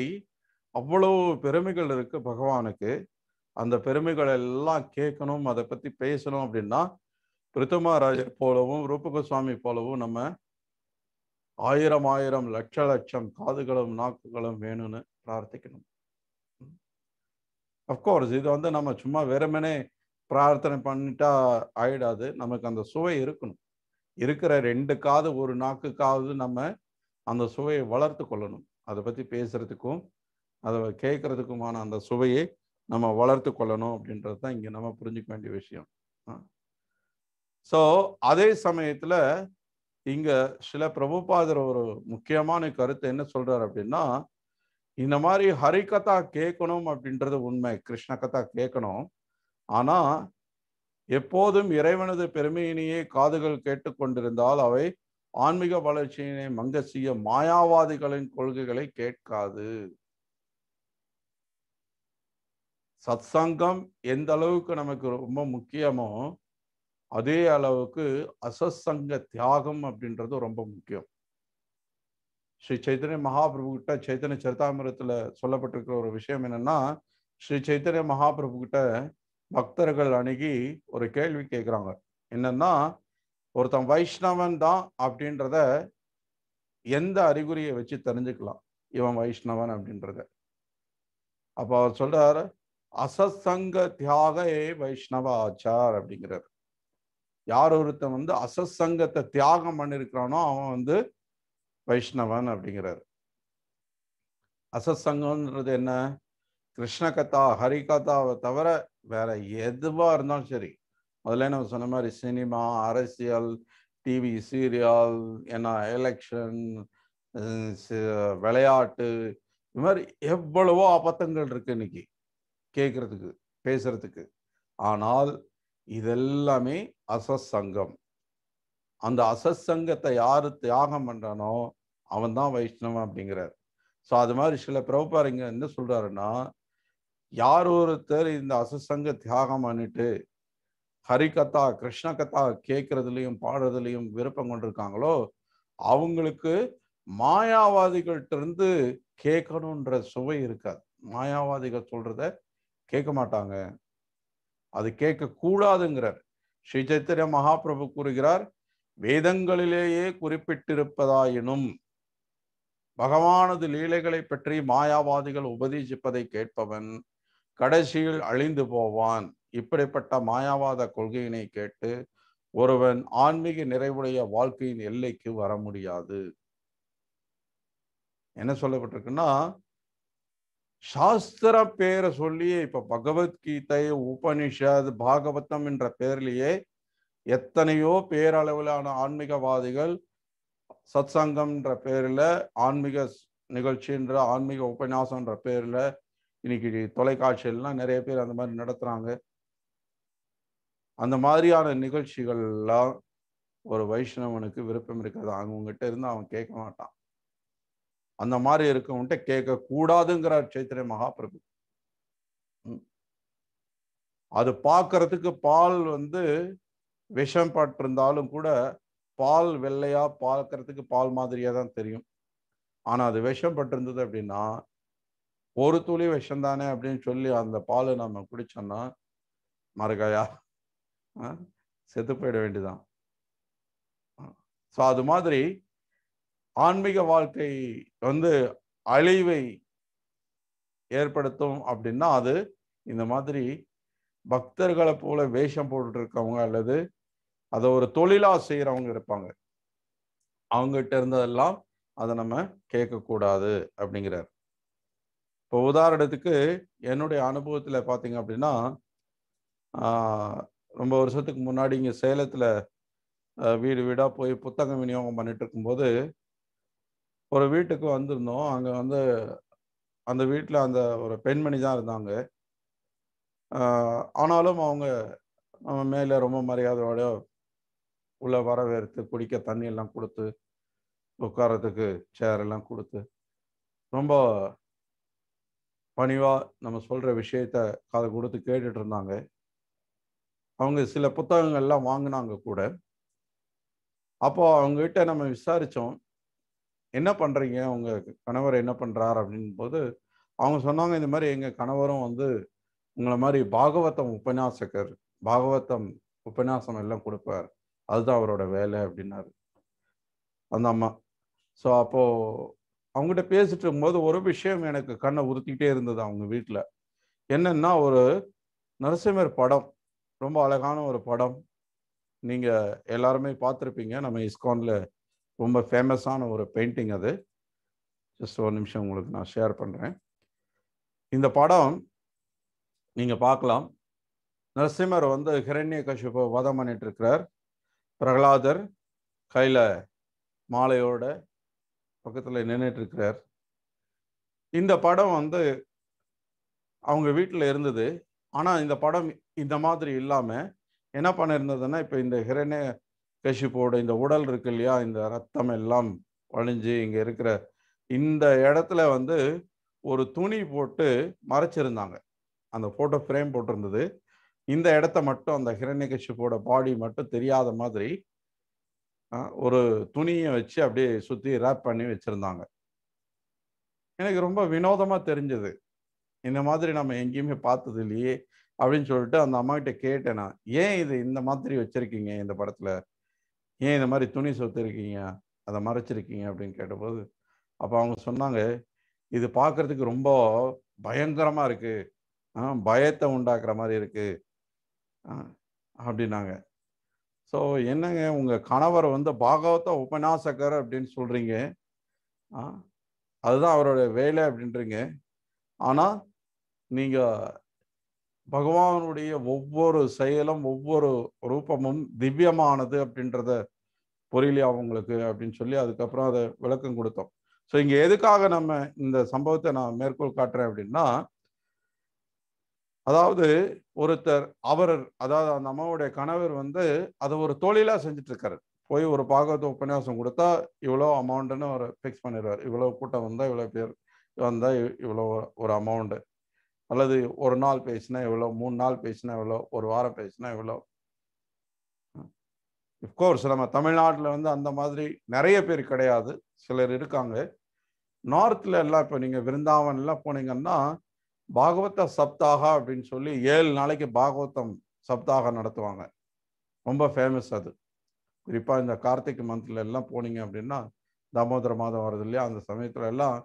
அவ்வளவு பெருமைகள் இருக்கு பகவானுக்கு அந்த பெருமைகள் எல்லாம் கேட்கணும் அதை பத்தி பேசணும் அப்படின்னா பிருத்தமாராஜர் போலவும் ரூபகுஸ்வாமி போலவும் நம்ம ஆயிரம் ஆயிரம் லட்ச லட்சம் காதுகளும் நாக்குகளும் வேணும்னு பிரார்த்திக்கணும் அஃப்கோர்ஸ் இது வந்து நம்ம சும்மா வெறுமனே பிரார்த்தனை பண்ணிட்டா ஆயிடாது நமக்கு அந்த சுவை இருக்கணும் இருக்கிற ரெண்டு காது ஒரு நாக்குக்காவது நம்ம அந்த சுவையை வளர்த்து கொள்ளணும் அதை பற்றி பேசுறதுக்கும் அதை கேட்கறதுக்குமான அந்த சுவையை நம்ம வளர்த்து கொள்ளணும் அப்படின்றது தான் இங்கே நம்ம புரிஞ்சுக்க வேண்டிய விஷயம் ஸோ அதே சமயத்தில் இங்க சில பிரபுபாதர் ஒரு முக்கியமான கருத்து என்ன சொல்றாரு அப்படின்னா இந்த மாதிரி ஹரிகதா கேட்கணும் அப்படின்றது உண்மை கிருஷ்ண கதா கேட்கணும் ஆனா எப்போதும் இறைவனது பெருமையினையே காதுகள் கேட்டுக்கொண்டிருந்தால் அவை ஆன்மீக வளர்ச்சியினை மங்க செய்ய மாயாவாதிகளின் கொள்கைகளை கேட்காது சத்சங்கம் எந்த அளவுக்கு நமக்கு ரொம்ப முக்கியமோ அதே அளவுக்கு அசசங்க தியாகம் அப்படின்றது ரொம்ப முக்கியம் ஸ்ரீ சைத்தன்ய மகாபிரபு கிட்ட சைத்தன்ய சரிதாமிரத்தில் சொல்லப்பட்டிருக்கிற ஒரு விஷயம் என்னன்னா ஸ்ரீ சைத்தன்ய மகாபிரபு கிட்ட பக்தர்கள் அணுகி ஒரு கேள்வி கேட்குறாங்க என்னன்னா ஒருத்தன் வைஷ்ணவன் தான் அப்படின்றத எந்த அறிகுறியை வச்சு தெரிஞ்சுக்கலாம் இவன் வைஷ்ணவன் அப்படின்றத அப்போ அவர் சொல்றாரு அசசங்க தியாக வைஷ்ணவ ஆச்சார் அப்படிங்கிறார் யார் ஒருத்தன் வந்து அசசங்கத்தை தியாகம் பண்ணியிருக்கிறானோ அவன் வந்து வைஷ்ணவன் அப்படிங்கிறார் அசசங்கம்ன்றது என்ன கிருஷ்ண கதா கதாவை தவிர வேற எதுவாக இருந்தாலும் சரி முதல்ல நம்ம சொன்ன மாதிரி சினிமா அரசியல் டிவி சீரியல் என்ன எலெக்ஷன் விளையாட்டு இது மாதிரி எவ்வளவோ அபத்தங்கள் இருக்கு இன்னைக்கு கேட்கறதுக்கு பேசுறதுக்கு ஆனால் இதெல்லாமே அசஸ் சங்கம் அந்த அசஸ் சங்கத்தை யாரு தியாகம் பண்றானோ அவன் தான் வைஷ்ணவன் அப்படிங்கிறார் ஸோ அது மாதிரி சில பிரபுபார் இங்க என்ன சொல்றாருன்னா யார் ஒருத்தர் இந்த அசசங்க தியாகம் பண்ணிட்டு ஹரிகத்தா கிருஷ்ண கதா கேட்கறதுலையும் பாடுறதுலையும் விருப்பம் கொண்டிருக்காங்களோ அவங்களுக்கு மாயாவாதிகள்ட்ட இருந்து கேட்கணுன்ற சுவை இருக்காது மாயாவாதிகள் சொல்றத கேட்க மாட்டாங்க அது கேட்க கூடாதுங்கிறார் ஸ்ரீ சைத்தன்ய மகாபிரபு கூறுகிறார் வேதங்களிலேயே குறிப்பிட்டிருப்பதாயினும் பகவானது லீலைகளை பற்றி மாயாவாதிகள் உபதேசிப்பதை கேட்பவன் கடைசியில் அழிந்து போவான் இப்படிப்பட்ட மாயாவாத கொள்கையினை கேட்டு ஒருவன் ஆன்மீக நிறைவுடைய வாழ்க்கையின் எல்லைக்கு வர முடியாது என்ன சொல்லப்பட்டிருக்குன்னா சாஸ்திர பேரை சொல்லி இப்ப பகவத்கீதை உபனிஷத் பாகவதம் என்ற பேர்லேயே எத்தனையோ பேரளவிலான ஆன்மீகவாதிகள் சத் சங்கம்ன்ற பேரில் ஆன்மீக நிகழ்ச்சின்ற ஆன்மீக உபன்யாசம்ன்ற பேரில் இன்னைக்கு தொலைக்காட்சியெல்லாம் நிறைய பேர் அந்த மாதிரி நடத்துகிறாங்க அந்த மாதிரியான நிகழ்ச்சிகள்லாம் ஒரு வைஷ்ணவனுக்கு விருப்பம் இருக்கிறது அவங்ககிட்ட இருந்து அவன் கேட்க மாட்டான் அந்த மாதிரி இருக்கவன்ட்ட கேட்கக்கூடாதுங்கிறார் சைத்திரிய மகாபிரபு அது பார்க்கறதுக்கு பால் வந்து விஷம் பட்டிருந்தாலும் கூட பால் வெள்ளையா பார்க்கறதுக்கு பால் மாதிரியா தான் தெரியும் ஆனா அது விஷம் பட்டிருந்தது அப்படின்னா ஒரு துளி விஷம் தானே அப்படின்னு சொல்லி அந்த பால் நம்ம குடிச்சோம்னா மறுகாயா செத்து போயிட வேண்டியதான் ஸோ அது மாதிரி ஆன்மீக வாழ்க்கை வந்து அழிவை ஏற்படுத்தும் அப்படின்னா அது இந்த மாதிரி பக்தர்களை போல வேஷம் போட்டுட்டு இருக்கவங்க அல்லது அதை ஒரு தொழிலாக செய்கிறவங்க இருப்பாங்க அவங்ககிட்ட இருந்ததெல்லாம் அதை நம்ம கேட்கக்கூடாது அப்படிங்கிறார் இப்போ உதாரணத்துக்கு என்னுடைய அனுபவத்தில் பார்த்தீங்க அப்படின்னா ரொம்ப வருஷத்துக்கு முன்னாடி இங்கே சேலத்தில் வீடு வீடாக போய் புத்தகம் விநியோகம் பண்ணிட்டு இருக்கும்போது ஒரு வீட்டுக்கு வந்திருந்தோம் அங்கே வந்து அந்த வீட்டில் அந்த ஒரு பெண்மணி தான் இருந்தாங்க ஆனாலும் அவங்க நம்ம மேலே ரொம்ப மரியாதையோட உள்ளே வரவேற்று குடிக்க தண்ணியெல்லாம் கொடுத்து உட்காரத்துக்கு சேர் எல்லாம் கொடுத்து ரொம்ப பணிவாக நம்ம சொல்கிற விஷயத்த காதை கொடுத்து கேட்டுட்டு இருந்தாங்க அவங்க சில புத்தகங்கள்லாம் வாங்கினாங்க கூட அப்போ அவங்ககிட்ட நம்ம விசாரித்தோம் என்ன பண்ணுறீங்க உங்கள் கணவர் என்ன பண்ணுறார் போது அவங்க சொன்னாங்க இந்த மாதிரி எங்கள் கணவரும் வந்து உங்களை மாதிரி பாகவதம் உபன்யாசகர் பாகவதம் உபன்யாசம் எல்லாம் கொடுப்பார் அதுதான் அவரோட வேலை அப்படின்னாரு அந்த அம்மா ஸோ அப்போது அவங்ககிட்ட பேசிட்டு இருக்கும்போது ஒரு விஷயம் எனக்கு கண்ணை உறுத்திக்கிட்டே இருந்தது அவங்க வீட்டில் என்னென்னா ஒரு நரசிம்மர் படம் ரொம்ப அழகான ஒரு படம் நீங்கள் எல்லாருமே பார்த்துருப்பீங்க நம்ம இஸ்கானில் ரொம்ப ஃபேமஸான ஒரு பெயிண்டிங் அது ஜஸ்ட் ஒரு நிமிஷம் உங்களுக்கு நான் ஷேர் பண்ணுறேன் இந்த படம் நீங்கள் பார்க்கலாம் நரசிம்மர் வந்து ஹிரண்ய கஷிப்பு வதம் பண்ணிட்டு இருக்கிறார் பிரகலாதர் கையில் மாலையோட பக்கத்தில் நின்றுட்டு இருக்கிறார் இந்த படம் வந்து அவங்க வீட்டில் இருந்தது ஆனால் இந்த படம் இந்த மாதிரி இல்லாமல் என்ன பண்ணியிருந்ததுன்னா இப்போ இந்த ஹிரண்ய கஷிப்போட இந்த உடல் இருக்கு இல்லையா இந்த ரத்தம் எல்லாம் வழிஞ்சு இங்கே இருக்கிற இந்த இடத்துல வந்து ஒரு துணி போட்டு மறைச்சிருந்தாங்க அந்த ஃபோட்டோ ஃப்ரேம் போட்டிருந்தது இந்த இடத்த மட்டும் அந்த ஹிரண்ய கஷிப்போட பாடி மட்டும் தெரியாத மாதிரி ஒரு துணியை வச்சு அப்படியே சுற்றி ரேப் பண்ணி வச்சுருந்தாங்க எனக்கு ரொம்ப வினோதமாக தெரிஞ்சது இந்த மாதிரி நம்ம எங்கேயுமே பார்த்தது இல்லையே அப்படின்னு சொல்லிட்டு அந்த அம்மாக்கிட்ட கேட்டேன் நான் ஏன் இது இந்த மாதிரி வச்சுருக்கீங்க இந்த படத்தில் ஏன் இந்த மாதிரி துணி சொத்துருக்கீங்க அதை மறைச்சிருக்கீங்க அப்படின்னு கேட்டபோது அப்போ அவங்க சொன்னாங்க இது பார்க்குறதுக்கு ரொம்ப பயங்கரமாக இருக்குது பயத்தை உண்டாக்குற மாதிரி இருக்குது அப்படின்னாங்க ஸோ என்னங்க உங்கள் கணவர் வந்து பாகவத உபநாசகர் அப்படின்னு சொல்கிறீங்க அதுதான் அவரோட வேலை அப்படின்றீங்க ஆனால் நீங்கள் பகவானுடைய ஒவ்வொரு செயலும் ஒவ்வொரு ரூபமும் திவ்யமானது அப்படின்றத புரியலையா அவங்களுக்கு அப்படின்னு சொல்லி அதுக்கப்புறம் அதை விளக்கம் கொடுத்தோம் ஸோ இங்கே எதுக்காக நம்ம இந்த சம்பவத்தை நான் மேற்கோள் காட்டுறேன் அப்படின்னா அதாவது ஒருத்தர் அவர் அதாவது அந்த அம்மாவுடைய கணவர் வந்து அதை ஒரு தொழிலாக செஞ்சுட்டு இருக்காரு போய் ஒரு பாகவத உபன்யாசம் கொடுத்தா இவ்வளோ அமௌண்ட்டுன்னு அவர் ஃபிக்ஸ் பண்ணிடுவார் இவ்வளோ கூட்டம் வந்தால் இவ்வளோ பேர் வந்தால் இவ்வளோ ஒரு அமௌண்ட்டு அல்லது ஒரு நாள் பேசினா இவ்வளோ மூணு நாள் பேசினா இவ்வளோ ஒரு வாரம் பேசினா இவ்வளோ அஃப்கோர்ஸ் நம்ம தமிழ்நாட்டில் வந்து அந்த மாதிரி நிறைய பேர் கிடையாது சிலர் இருக்காங்க நார்த்தில் எல்லாம் இப்போ நீங்கள் விருந்தாவன்லாம் போனீங்கன்னா பாகவத சப்தாகா அப்படின்னு சொல்லி ஏழு நாளைக்கு பாகவதம் சப்தாக நடத்துவாங்க ரொம்ப ஃபேமஸ் அது குறிப்பாக இந்த கார்த்திகை மந்த்ல எல்லாம் போனீங்க அப்படின்னா தாமோதர மாதம் வருது இல்லையா அந்த சமயத்துல எல்லாம்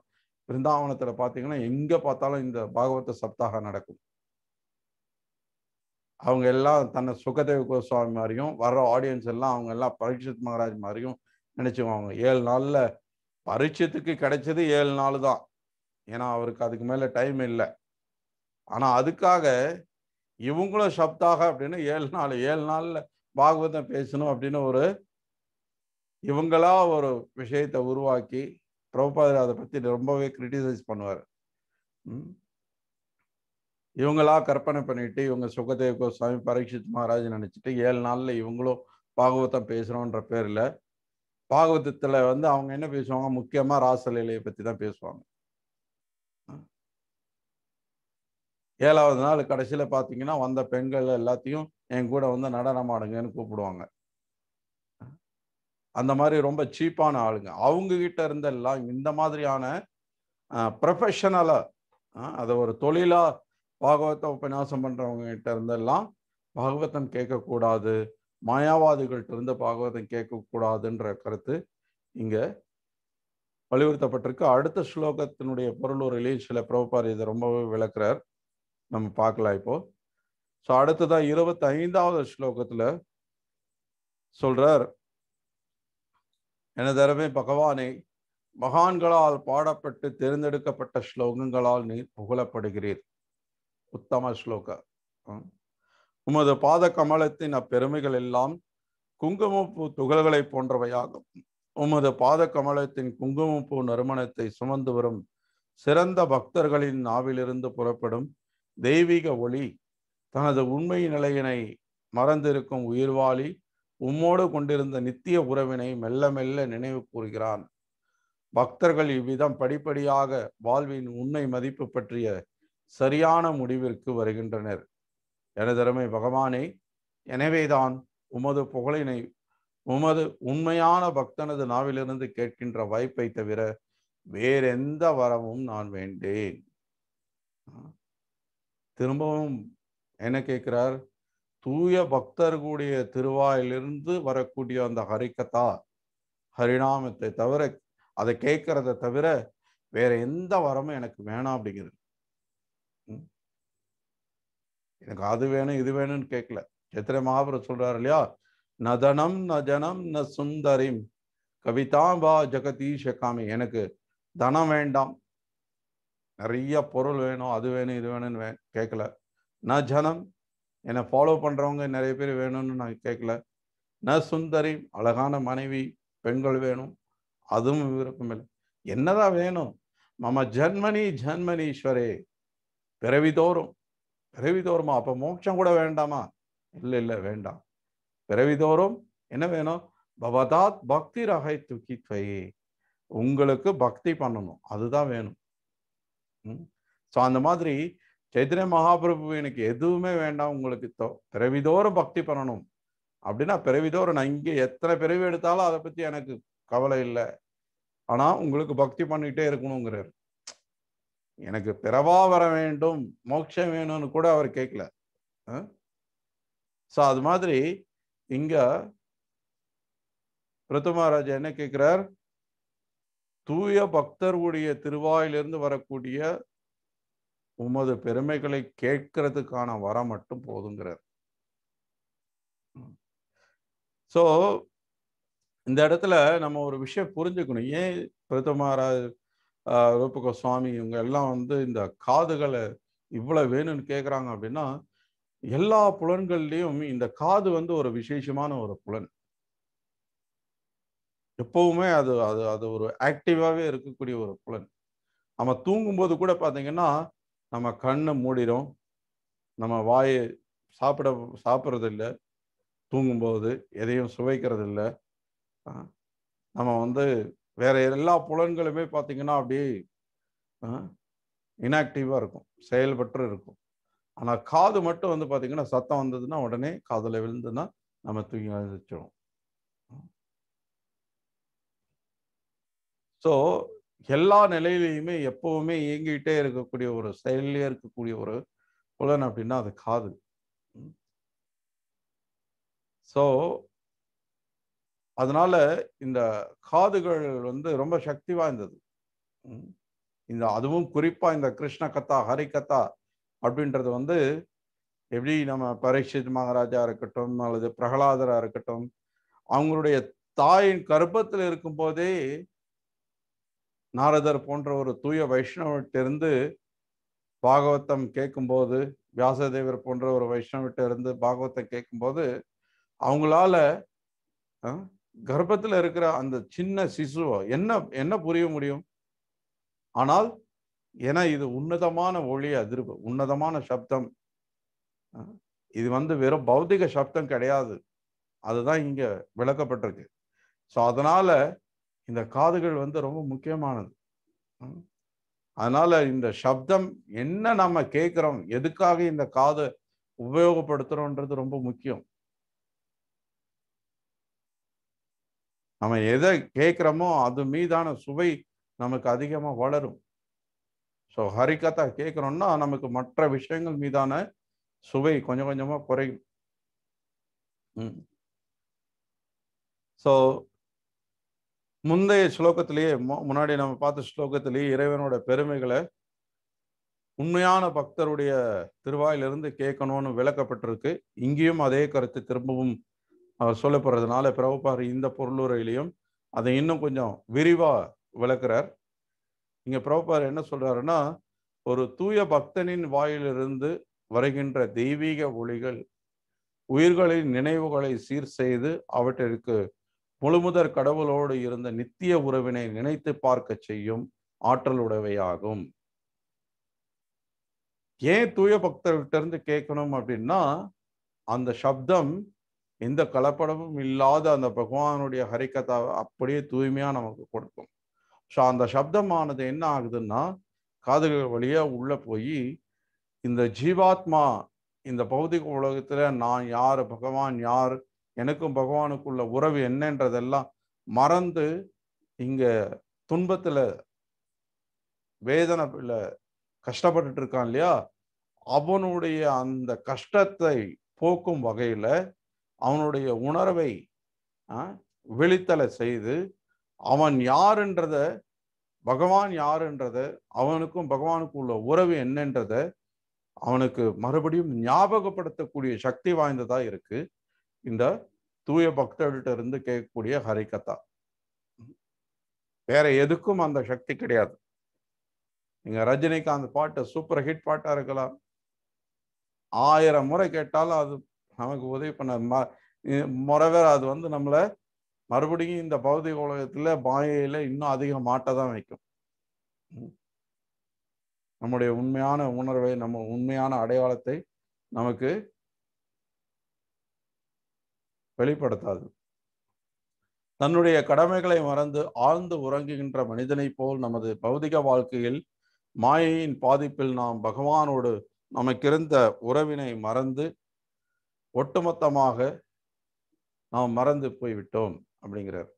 பிருந்தாவனத்தில் பார்த்தீங்கன்னா எங்கே பார்த்தாலும் இந்த பாகவத சப்தாக நடக்கும் அவங்க எல்லாம் தன்னை சுகதேவ கோஸ்வாமி மாதிரியும் வர்ற ஆடியன்ஸ் எல்லாம் அவங்க எல்லாம் பரீட்சித் மகாராஜ் மாதிரியும் நினச்சிக்குவாங்க ஏழு நாளில் பரீட்சத்துக்கு கிடைச்சது ஏழு நாள் தான் ஏன்னா அவருக்கு அதுக்கு மேலே டைம் இல்லை ஆனால் அதுக்காக இவங்களும் சப்தாக அப்படின்னு ஏழு நாள் ஏழு நாளில் பாகவதம் பேசணும் அப்படின்னு ஒரு இவங்களா ஒரு விஷயத்தை உருவாக்கி பிரபுபாதர் அதை பற்றி ரொம்பவே கிரிட்டிசைஸ் பண்ணுவார் இவங்களா கற்பனை பண்ணிட்டு இவங்க சுகதேவ கோஸ்வாமி பரீட்சித் மகாராஜ் நினச்சிட்டு ஏழு நாளில் இவங்களும் பாகவதம் பேசுறோன்ற பேரில் பாகவதத்தில் வந்து அவங்க என்ன பேசுவாங்க முக்கியமாக ராசலீலையை பற்றி தான் பேசுவாங்க ஏழாவது நாள் கடைசியில் பார்த்தீங்கன்னா வந்த பெண்கள் எல்லாத்தையும் என் கூட வந்து நடனமாடுங்கன்னு கூப்பிடுவாங்க அந்த மாதிரி ரொம்ப சீப்பான ஆளுங்க அவங்க கிட்ட இருந்தெல்லாம் இந்த மாதிரியான ப்ரொஃபஷனலாக அதை ஒரு தொழிலாக பாகவத உபன்யாசம் பண்ணுறவங்ககிட்ட இருந்தெல்லாம் பாகவதம் கேட்கக்கூடாது மாயாவாதிகள்கிட்ட இருந்து பாகவதம் கேட்கக்கூடாதுன்ற கருத்து இங்கே வலியுறுத்தப்பட்டிருக்கு அடுத்த ஸ்லோகத்தினுடைய பொருளூரிலேயும் சில பிரபுபார் இதை ரொம்பவே விளக்குறார் நம்ம பார்க்கலாம் இப்போ ஸோ அடுத்ததான் இருபத்தி ஐந்தாவது ஸ்லோகத்தில் சொல்றார் என தரவே பகவானை மகான்களால் பாடப்பட்டு தேர்ந்தெடுக்கப்பட்ட ஸ்லோகங்களால் நீ புகழப்படுகிறீர் உத்தம ஸ்லோக உமது பாத கமலத்தின் அப்பெருமைகள் எல்லாம் குங்குமப்பூ துகள்களை போன்றவையாகும் உமது பாத கமலத்தின் குங்குமப்பூ நறுமணத்தை சுமந்து வரும் சிறந்த பக்தர்களின் நாவிலிருந்து புறப்படும் தெய்வீக ஒளி தனது உண்மை நிலையினை மறந்திருக்கும் உயிர்வாளி உம்மோடு கொண்டிருந்த நித்திய உறவினை மெல்ல மெல்ல நினைவு கூறுகிறான் பக்தர்கள் இவ்விதம் படிப்படியாக வாழ்வின் உண்மை மதிப்பு பற்றிய சரியான முடிவிற்கு வருகின்றனர் எனதருமை பகவானே எனவேதான் உமது புகழினை உமது உண்மையான பக்தனது நாவிலிருந்து கேட்கின்ற வாய்ப்பை தவிர வேறெந்த வரமும் நான் வேண்டேன் திரும்பவும் என்ன கேட்கிறார் தூய கூடிய திருவாயிலிருந்து வரக்கூடிய அந்த ஹரிக்கத்தா ஹரிநாமத்தை தவிர அதை கேட்கறத தவிர வேற எந்த வரமும் எனக்கு வேணாம் அப்படிங்கிறது எனக்கு அது வேணும் இது வேணும்னு கேட்கல எத்தனை மகாபுரம் சொல்றாரு இல்லையா நதனம் ந ஜனம் ந சுந்தரிம் கவிதா வா ஜகதீஷ காமி எனக்கு தனம் வேண்டாம் நிறைய பொருள் வேணும் அது வேணும் இது வேணும்னு வே கேட்கல ந ஜனம் என்னை ஃபாலோ பண்ணுறவங்க நிறைய பேர் வேணும்னு நான் கேட்கல ந சுந்தரி அழகான மனைவி பெண்கள் வேணும் அதுவும் விருப்பம் இல்லை என்னதான் வேணும் மம ஜன்மனி ஜன்மனீஸ்வரே பிறவிதோறும் பிறவிதோறுமா அப்போ மோட்சம் கூட வேண்டாமா இல்லை இல்லை வேண்டாம் பிறவிதோறும் என்ன வேணும் பவதாத் பக்தி ரகை துக்கி துவையே உங்களுக்கு பக்தி பண்ணணும் அதுதான் வேணும் ஸோ அந்த மாதிரி சைத்தன்ய மகாபிரபு எனக்கு எதுவுமே வேண்டாம் உங்களுக்கு பிறவிதோறும் பக்தி பண்ணணும் அப்படின்னா பிறவிதோறும் நான் இங்கே எத்தனை பிறவி எடுத்தாலும் அதை பற்றி எனக்கு கவலை இல்லை ஆனால் உங்களுக்கு பக்தி பண்ணிகிட்டே இருக்கணுங்கிறார் எனக்கு பிறவா வர வேண்டும் மோட்சம் வேணும்னு கூட அவர் கேட்கல ஸோ அது மாதிரி இங்க பிரதமராஜா என்ன கேட்கிறார் தூய பக்தர்களுடைய திருவாயிலிருந்து வரக்கூடிய உமது பெருமைகளை கேட்கறதுக்கான வரம் மட்டும் போதுங்கிறார் ஸோ இந்த இடத்துல நம்ம ஒரு விஷயம் புரிஞ்சுக்கணும் ஏன் பிரதமராஜ் ரூபக சுவாமி இவங்க எல்லாம் வந்து இந்த காதுகளை இவ்வளோ வேணும்னு கேட்குறாங்க அப்படின்னா எல்லா புலன்கள்லேயும் இந்த காது வந்து ஒரு விசேஷமான ஒரு புலன் எப்பவுமே அது அது அது ஒரு ஆக்டிவாகவே இருக்கக்கூடிய ஒரு புலன் நம்ம தூங்கும்போது கூட பார்த்தீங்கன்னா நம்ம கண்ணு மூடிடும் நம்ம வாயை சாப்பிட சாப்பிட்றதில்ல தூங்கும்போது எதையும் சுவைக்கிறது இல்லை நம்ம வந்து வேற எல்லா புலன்களுமே பார்த்தீங்கன்னா அப்படியே இனாக்டிவாக இருக்கும் செயல்பற்று இருக்கும் ஆனால் காது மட்டும் வந்து பார்த்தீங்கன்னா சத்தம் வந்ததுன்னா உடனே காதில் விழுந்துன்னா நம்ம தூங்கி அழிச்சிடும் ஸோ எல்லா நிலையிலையுமே எப்போவுமே இயங்கிட்டே இருக்கக்கூடிய ஒரு செயலே இருக்கக்கூடிய ஒரு புலன் அப்படின்னா அது காது ஸோ அதனால இந்த காதுகள் வந்து ரொம்ப சக்தி வாய்ந்தது இந்த அதுவும் குறிப்பாக இந்த கிருஷ்ண கதா ஹரி கதா அப்படின்றது வந்து எப்படி நம்ம பரீட்சித் மகாராஜா இருக்கட்டும் அல்லது பிரகலாதராக இருக்கட்டும் அவங்களுடைய தாயின் கர்ப்பத்தில் இருக்கும்போதே நாரதர் போன்ற ஒரு தூய வைஷ்ணவட்டிருந்து பாகவதம் கேட்கும்போது வியாசதேவர் போன்ற ஒரு வைஷ்ணவட்டிருந்து கேட்கும் கேட்கும்போது அவங்களால கர்ப்பத்தில் இருக்கிற அந்த சின்ன சிசுவோ என்ன என்ன புரிய முடியும் ஆனால் ஏன்னா இது உன்னதமான ஒளி அதிர்வு உன்னதமான சப்தம் இது வந்து வெறும் பௌத்திக சப்தம் கிடையாது அதுதான் இங்க விளக்கப்பட்டிருக்கு ஸோ அதனால இந்த காதுகள் வந்து ரொம்ப முக்கியமானது அதனால இந்த சப்தம் என்ன நம்ம கேட்குறோம் எதுக்காக இந்த காதை உபயோகப்படுத்துறோன்றது ரொம்ப முக்கியம் நம்ம எதை கேட்குறோமோ அது மீதான சுவை நமக்கு அதிகமாக வளரும் ஸோ ஹரிக்கத்தா கேட்குறோம்னா நமக்கு மற்ற விஷயங்கள் மீதான சுவை கொஞ்சம் கொஞ்சமாக குறையும் ஸோ முந்தைய ஸ்லோகத்திலேயே முன்னாடி நம்ம பார்த்த ஸ்லோகத்திலேயே இறைவனோட பெருமைகளை உண்மையான பக்தருடைய திருவாயிலிருந்து கேட்கணும்னு விளக்கப்பட்டிருக்கு இங்கேயும் அதே கருத்து திரும்பவும் அவர் சொல்ல போகிறதுனால பிரபுபார் இந்த பொருளுரையிலையும் அதை இன்னும் கொஞ்சம் விரிவாக விளக்குறார் இங்கே பிரபுபார் என்ன சொல்கிறாருன்னா ஒரு தூய பக்தனின் வாயிலிருந்து வருகின்ற தெய்வீக ஒளிகள் உயிர்களின் நினைவுகளை சீர் செய்து அவற்றிற்கு முழுமுதற் கடவுளோடு இருந்த நித்திய உறவினை நினைத்து பார்க்க செய்யும் ஆற்றலுடவையாகும் ஏன் தூய பக்தர்கிட்ட இருந்து கேட்கணும் அப்படின்னா அந்த சப்தம் எந்த கலப்படமும் இல்லாத அந்த பகவானுடைய ஹரிக்கதாவை அப்படியே தூய்மையாக நமக்கு கொடுக்கும் ஸோ அந்த சப்தமானது என்ன ஆகுதுன்னா காதுகள் வழியாக உள்ளே போய் இந்த ஜீவாத்மா இந்த பௌதிக உலகத்தில் நான் யார் பகவான் யார் எனக்கும் பகவானுக்குள்ள உறவு என்னன்றதெல்லாம் மறந்து இங்கே துன்பத்தில் வேதனையில் கஷ்டப்பட்டுட்டு இருக்கான் இல்லையா அவனுடைய அந்த கஷ்டத்தை போக்கும் வகையில் அவனுடைய உணர்வை வெளித்தலை செய்து அவன் யாருன்றத பகவான் யாருன்றத அவனுக்கும் பகவானுக்கும் உள்ள உறவு என்னன்றத அவனுக்கு மறுபடியும் ஞாபகப்படுத்தக்கூடிய சக்தி வாய்ந்ததா இருக்கு இந்த தூய பக்தர்கிட்ட இருந்து கேட்கக்கூடிய ஹரிகதா வேற எதுக்கும் அந்த சக்தி கிடையாது நீங்க ரஜினிகாந்த் பாட்டு சூப்பர் ஹிட் பாட்டா இருக்கலாம் ஆயிரம் முறை கேட்டாலும் அது நமக்கு உதவி ம முறவர் அது வந்து நம்மளை மறுபடியும் இந்த பௌதிக உலகத்துல மாயையில இன்னும் அதிகம் மாட்டை தான் வைக்கும் நம்முடைய உண்மையான உணர்வை நம்ம உண்மையான அடையாளத்தை நமக்கு வெளிப்படுத்தாது தன்னுடைய கடமைகளை மறந்து ஆழ்ந்து உறங்குகின்ற மனிதனைப் போல் நமது பௌதிக வாழ்க்கையில் மாயையின் பாதிப்பில் நாம் பகவானோடு நமக்கிருந்த உறவினை மறந்து ஒட்டுமொத்தமாக நாம் மறந்து போய்விட்டோம் அப்படிங்கிறார்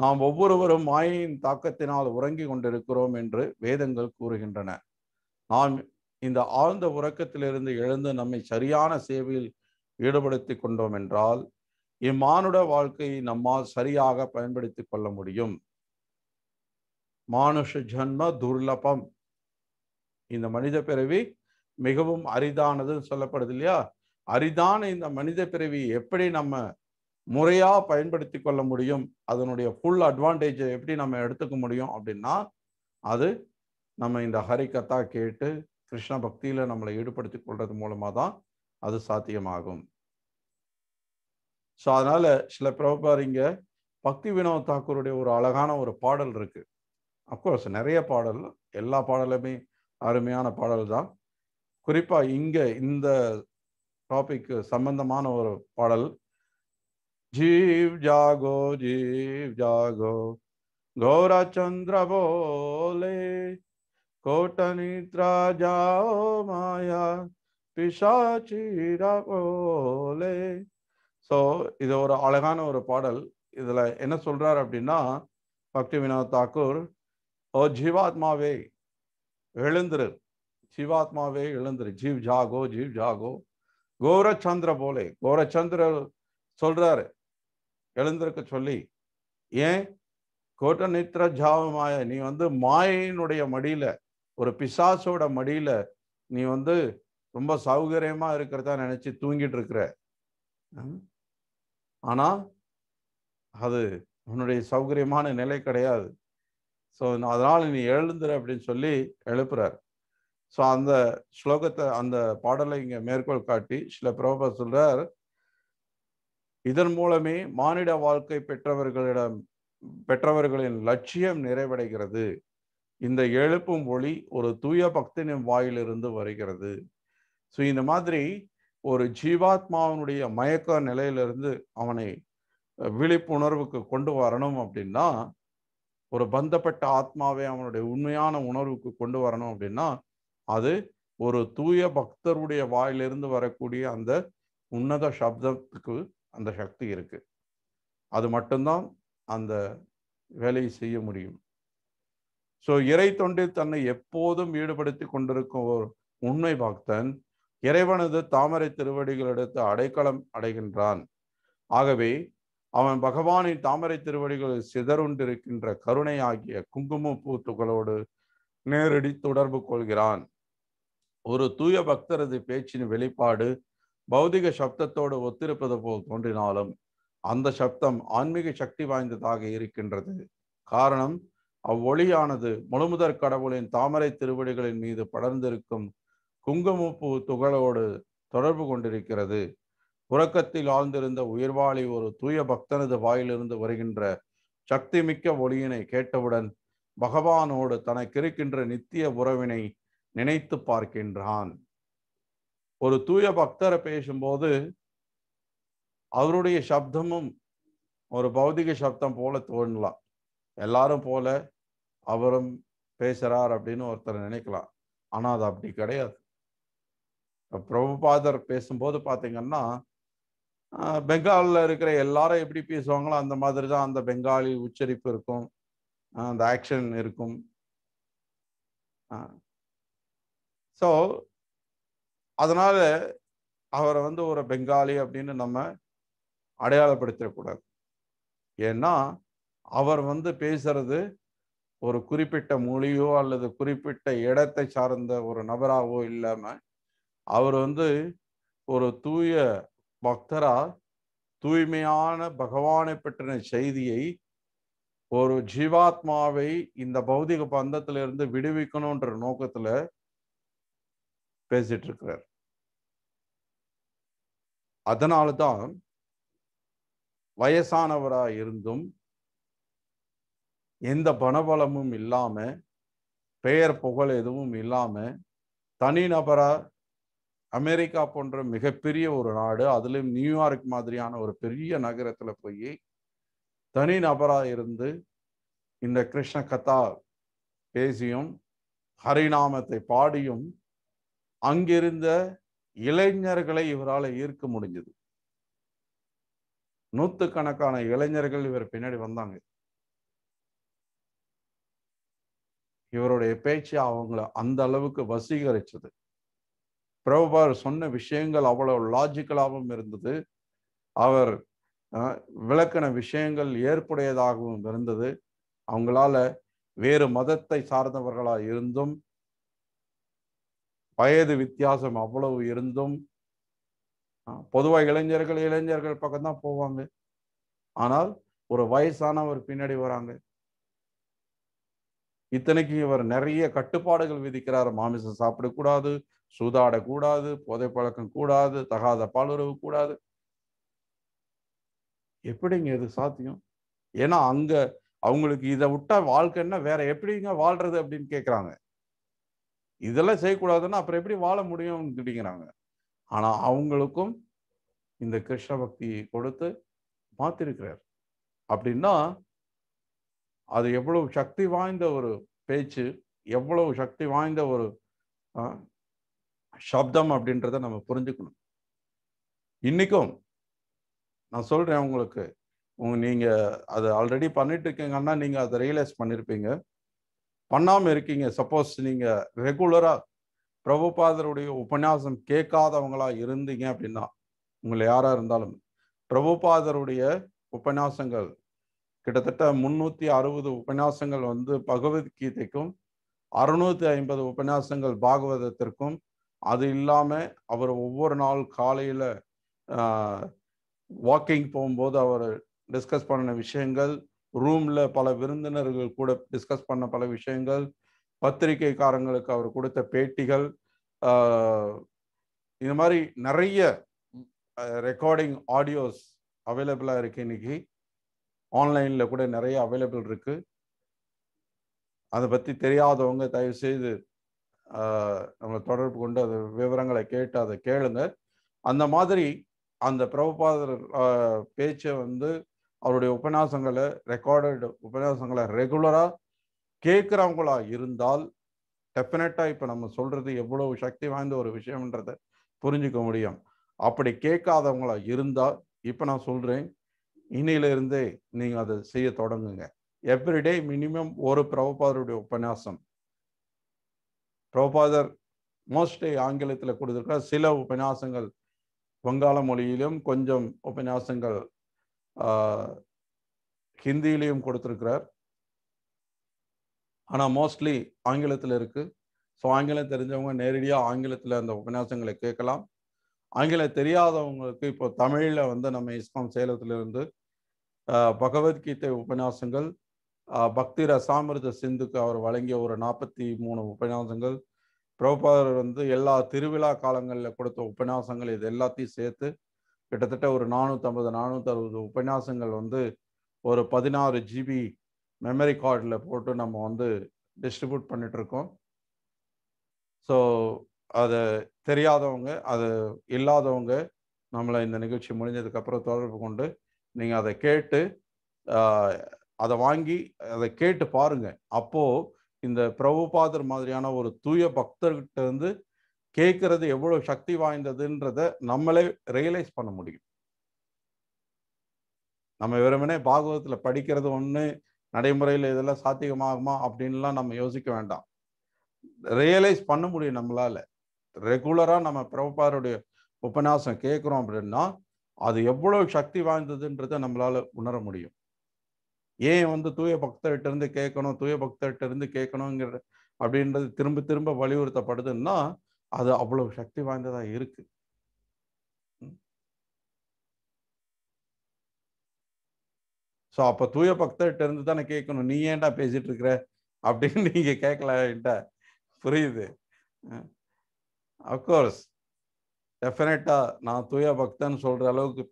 நாம் ஒவ்வொருவரும் மாயின் தாக்கத்தினால் உறங்கி கொண்டிருக்கிறோம் என்று வேதங்கள் கூறுகின்றன நாம் இந்த ஆழ்ந்த உறக்கத்திலிருந்து எழுந்து நம்மை சரியான சேவையில் ஈடுபடுத்தி கொண்டோம் என்றால் இம்மானுட வாழ்க்கையை நம்மால் சரியாக பயன்படுத்தி கொள்ள முடியும் மானுஷ ஜன்ம துர்லபம் இந்த மனித பிறவி மிகவும் அரிதானதுன்னு சொல்லப்படுது இல்லையா அரிதான இந்த மனித பிறவி எப்படி நம்ம முறையாக பயன்படுத்தி கொள்ள முடியும் அதனுடைய ஃபுல் அட்வான்டேஜை எப்படி நம்ம எடுத்துக்க முடியும் அப்படின்னா அது நம்ம இந்த கத்தா கேட்டு கிருஷ்ண பக்தியில் நம்மளை ஈடுபடுத்தி கொள்வது மூலமாக தான் அது சாத்தியமாகும் ஸோ அதனால் சில பிரபார் இங்கே பக்தி வினோத் தாக்கூருடைய ஒரு அழகான ஒரு பாடல் இருக்குது அப்கோர்ஸ் நிறைய பாடல் எல்லா பாடலுமே அருமையான பாடல் தான் குறிப்பாக இங்கே இந்த டாபிக் சம்பந்தமான ஒரு பாடல் ஜீவ் ஜாகோ ஜீவ் ஜாகோ கௌரச்சந்திர போலே கோட்டனித்ரா ஜாவோ மாயா பிஷாச்சீரா போலே ஸோ இது ஒரு அழகான ஒரு பாடல் இதில் என்ன சொல்கிறார் அப்படின்னா பக்தி வினோத் தாக்கூர் ஓ ஜீவாத்மாவே எழுந்துரு ஜீவாத்மாவே எழுந்துரு ஜீவ் ஜாகோ ஜீவ் ஜாகோ கோரச்சந்திர போலே கோரச்சந்திர சொல்றாரு எழுந்திருக்க சொல்லி ஏன் கோட்ட நித்திர ஜாவ நீ வந்து மாயினுடைய மடியில ஒரு பிசாசோட மடியில நீ வந்து ரொம்ப சௌகரியமா இருக்கிறதா நினைச்சு தூங்கிட்டு இருக்கிற ஆனா அது உன்னுடைய சௌகரியமான நிலை கிடையாது ஸோ அதனால நீ எழுந்துரு அப்படின்னு சொல்லி எழுப்புறாரு ஸோ அந்த ஸ்லோகத்தை அந்த பாடலை இங்கே மேற்கோள் காட்டி சில பிரபா சொல்றார் இதன் மூலமே மானிட வாழ்க்கை பெற்றவர்களிடம் பெற்றவர்களின் லட்சியம் நிறைவடைகிறது இந்த எழுப்பும் ஒளி ஒரு தூய பக்தனின் வாயிலிருந்து வருகிறது ஸோ இந்த மாதிரி ஒரு ஜீவாத்மாவனுடைய மயக்க நிலையிலிருந்து அவனை விழிப்புணர்வுக்கு கொண்டு வரணும் அப்படின்னா ஒரு பந்தப்பட்ட ஆத்மாவை அவனுடைய உண்மையான உணர்வுக்கு கொண்டு வரணும் அப்படின்னா அது ஒரு தூய பக்தருடைய வாயிலிருந்து வரக்கூடிய அந்த உன்னத சப்தத்துக்கு அந்த சக்தி இருக்கு அது மட்டும்தான் அந்த வேலையை செய்ய முடியும் ஸோ இறை தொண்டில் தன்னை எப்போதும் ஈடுபடுத்தி கொண்டிருக்கும் ஒரு உண்மை பக்தன் இறைவனது தாமரை எடுத்து அடைக்கலம் அடைகின்றான் ஆகவே அவன் பகவானின் தாமரை திருவடிகளில் சிதறுண்டிருக்கின்ற கருணை ஆகிய குங்கும பூத்துகளோடு நேரடி தொடர்பு கொள்கிறான் ஒரு தூய பக்தரது பேச்சின் வெளிப்பாடு பௌதிக சப்தத்தோடு ஒத்திருப்பது போல் தோன்றினாலும் அந்த சப்தம் ஆன்மீக சக்தி வாய்ந்ததாக இருக்கின்றது காரணம் அவ்வொளியானது முழுமுதற் கடவுளின் தாமரை திருவடிகளின் மீது படர்ந்திருக்கும் குங்குமப்பு துகளோடு தொடர்பு கொண்டிருக்கிறது உறக்கத்தில் ஆழ்ந்திருந்த உயிர்வாளி ஒரு தூய பக்தனது வாயிலிருந்து வருகின்ற சக்திமிக்க ஒளியினை கேட்டவுடன் பகவானோடு தனக்கு இருக்கின்ற நித்திய உறவினை நினைத்து பார்க்கின்றான் ஒரு தூய பக்தரை பேசும்போது அவருடைய சப்தமும் ஒரு பௌதிக சப்தம் போல தோணலாம் எல்லாரும் போல அவரும் பேசுறார் அப்படின்னு ஒருத்தர் நினைக்கலாம் ஆனால் அது அப்படி கிடையாது பிரபுபாதர் பேசும்போது பார்த்தீங்கன்னா பெங்காலில் இருக்கிற எல்லாரும் எப்படி பேசுவாங்களோ அந்த மாதிரி தான் அந்த பெங்காலி உச்சரிப்பு இருக்கும் அந்த ஆக்ஷன் இருக்கும் ஸோ அதனால அவரை வந்து ஒரு பெங்காலி அப்படின்னு நம்ம அடையாளப்படுத்திடக்கூடாது ஏன்னா அவர் வந்து பேசுறது ஒரு குறிப்பிட்ட மொழியோ அல்லது குறிப்பிட்ட இடத்தை சார்ந்த ஒரு நபராகவோ இல்லாமல் அவர் வந்து ஒரு தூய பக்தரா தூய்மையான பகவானை பற்றின செய்தியை ஒரு ஜீவாத்மாவை இந்த பௌதிக பந்தத்திலிருந்து விடுவிக்கணுன்ற நோக்கத்தில் பேசிட்டு இருக்கிறார் அதனால தான் வயசானவராக இருந்தும் எந்த பணபலமும் இல்லாம பெயர் புகழ் எதுவும் இல்லாம தனிநபரா அமெரிக்கா போன்ற மிகப்பெரிய ஒரு நாடு அதுலேயும் நியூயார்க் மாதிரியான ஒரு பெரிய நகரத்துல போய் தனி நபரா இருந்து இந்த கிருஷ்ண கதா பேசியும் ஹரிநாமத்தை பாடியும் அங்கிருந்த இளைஞர்களை இவரால் ஈர்க்க முடிஞ்சது நூத்து கணக்கான இளைஞர்கள் இவர் பின்னாடி வந்தாங்க இவருடைய பேச்சு அவங்கள அந்த அளவுக்கு வசீகரிச்சது பிரபுபார் சொன்ன விஷயங்கள் அவ்வளவு லாஜிக்கலாகவும் இருந்தது அவர் விளக்கின விஷயங்கள் ஏற்புடையதாகவும் இருந்தது அவங்களால வேறு மதத்தை சார்ந்தவர்களாக இருந்தும் வயது வித்தியாசம் அவ்வளவு இருந்தும் பொதுவாக இளைஞர்கள் இளைஞர்கள் பக்கம்தான் போவாங்க ஆனால் ஒரு வயசானவர் பின்னாடி வராங்க இத்தனைக்கு இவர் நிறைய கட்டுப்பாடுகள் விதிக்கிறார் மாமிசம் சாப்பிடக்கூடாது சூதாடக்கூடாது போதை பழக்கம் கூடாது தகாத பாலுறவு கூடாது எப்படிங்க இது சாத்தியம் ஏன்னா அங்க அவங்களுக்கு இதை விட்டா வாழ்க்கைன்னா வேற எப்படிங்க வாழ்றது அப்படின்னு கேட்குறாங்க இதெல்லாம் செய்யக்கூடாதுன்னா அப்புறம் எப்படி வாழ முடியும் அப்படிங்கிறாங்க ஆனால் அவங்களுக்கும் இந்த கிருஷ்ண பக்தி கொடுத்து மாத்திருக்கிறார் அப்படின்னா அது எவ்வளவு சக்தி வாய்ந்த ஒரு பேச்சு எவ்வளவு சக்தி வாய்ந்த ஒரு சப்தம் அப்படின்றத நம்ம புரிஞ்சுக்கணும் இன்னைக்கும் நான் சொல்றேன் உங்களுக்கு உங்க நீங்க அதை ஆல்ரெடி பண்ணிட்டு இருக்கீங்கன்னா நீங்க அதை ரியலைஸ் பண்ணிருப்பீங்க பண்ணாமல் இருக்கீங்க சப்போஸ் நீங்கள் ரெகுலராக பிரபுபாதருடைய உபன்யாசம் கேட்காதவங்களாக இருந்தீங்க அப்படின்னா உங்களை யாராக இருந்தாலும் பிரபுபாதருடைய உபன்யாசங்கள் கிட்டத்தட்ட முன்னூற்றி அறுபது உபன்யாசங்கள் வந்து பகவத்கீதைக்கும் அறுநூற்றி ஐம்பது உபன்யாசங்கள் பாகவதத்திற்கும் அது இல்லாமல் அவர் ஒவ்வொரு நாள் காலையில் வாக்கிங் போகும்போது அவர் டிஸ்கஸ் பண்ணின விஷயங்கள் ரூம்ல பல விருந்தினர்கள் கூட டிஸ்கஸ் பண்ண பல விஷயங்கள் பத்திரிகைக்காரங்களுக்கு அவர் கொடுத்த பேட்டிகள் இது மாதிரி நிறைய ரெக்கார்டிங் ஆடியோஸ் அவைலபிளாக இருக்கு இன்னைக்கு ஆன்லைனில் கூட நிறைய அவைலபிள் இருக்கு அதை பற்றி தெரியாதவங்க தயவு செய்து நம்ம தொடர்பு கொண்டு அது விவரங்களை கேட்டு அதை கேளுங்க அந்த மாதிரி அந்த பிரபுபாதர் பேச்சை வந்து அவருடைய உபன்யாசங்களை ரெக்கார்டு உபன்யாசங்களை ரெகுலராக கேட்குறவங்களா இருந்தால் டெஃபினட்டாக இப்போ நம்ம சொல்கிறது எவ்வளோ சக்தி வாய்ந்த ஒரு விஷயம்ன்றதை புரிஞ்சுக்க முடியும் அப்படி கேட்காதவங்களா இருந்தால் இப்போ நான் சொல்கிறேன் இன்னையிலிருந்தே நீங்கள் அதை செய்ய தொடங்குங்க எவ்ரிடே மினிமம் ஒரு பிரபாதருடைய உபன்யாசம் பிரபாதர் மோஸ்ட்லி ஆங்கிலத்தில் கொடுத்துருக்க சில உபன்யாசங்கள் வங்காள மொழியிலும் கொஞ்சம் உபன்யாசங்கள் ஹிந்திலையும் கொடுத்துருக்கிறார் ஆனால் மோஸ்ட்லி ஆங்கிலத்தில் இருக்குது ஸோ ஆங்கிலம் தெரிஞ்சவங்க நேரடியாக ஆங்கிலத்தில் அந்த உபன்யாசங்களை கேட்கலாம் ஆங்கிலம் தெரியாதவங்களுக்கு இப்போ தமிழில் வந்து நம்ம இஸ்காம் சேலத்திலிருந்து பகவத்கீதை உபன்யாசங்கள் பக்தி ரசாமிரத சிந்துக்கு அவர் வழங்கிய ஒரு நாற்பத்தி மூணு உபன்யாசங்கள் பிரபாகர் வந்து எல்லா திருவிழா காலங்களில் கொடுத்த உபன்யாசங்கள் இது எல்லாத்தையும் சேர்த்து கிட்டத்தட்ட ஒரு நானூற்றம்பது அறுபது உபன்யாசங்கள் வந்து ஒரு பதினாறு ஜிபி மெமரி கார்டில் போட்டு நம்ம வந்து டிஸ்ட்ரிபியூட் பண்ணிகிட்ருக்கோம் ஸோ அதை தெரியாதவங்க அது இல்லாதவங்க நம்மளை இந்த நிகழ்ச்சி முடிஞ்சதுக்கப்புறம் தொடர்பு கொண்டு நீங்கள் அதை கேட்டு அதை வாங்கி அதை கேட்டு பாருங்கள் அப்போது இந்த பிரபுபாதர் மாதிரியான ஒரு தூய பக்தர்கிட்ட இருந்து கேட்கறது எவ்வளவு சக்தி வாய்ந்ததுன்றத நம்மளே ரியலைஸ் பண்ண முடியும் நம்ம வெறுமனே பாகவத்தில் படிக்கிறது ஒன்று நடைமுறையில் இதெல்லாம் சாத்தியமாகுமா அப்படின்லாம் நம்ம யோசிக்க வேண்டாம் ரியலைஸ் பண்ண முடியும் நம்மளால ரெகுலராக நம்ம பிரபாருடைய உபன்யாசம் கேட்குறோம் அப்படின்னா அது எவ்வளவு சக்தி வாய்ந்ததுன்றதை நம்மளால உணர முடியும் ஏன் வந்து தூய பக்தர்கிட்ட இருந்து கேட்கணும் தூய பக்தர்கிட்ட இருந்து கேட்கணுங்கிற அப்படின்றது திரும்ப திரும்ப வலியுறுத்தப்படுதுன்னா அது அவ்வளவு சக்தி வாய்ந்ததா இருக்கு ஸோ அப்போ தூய பக்தர்கிட்ட இருந்து தானே கேட்கணும் நீ ஏன்டா பேசிட்டு இருக்கிற அப்படின்னு நீங்கள் கேட்கலன்ட்ட புரியுது அஃப்கோர்ஸ் டெஃபினட்டா நான் தூய பக்தன் சொல்கிற அளவுக்கு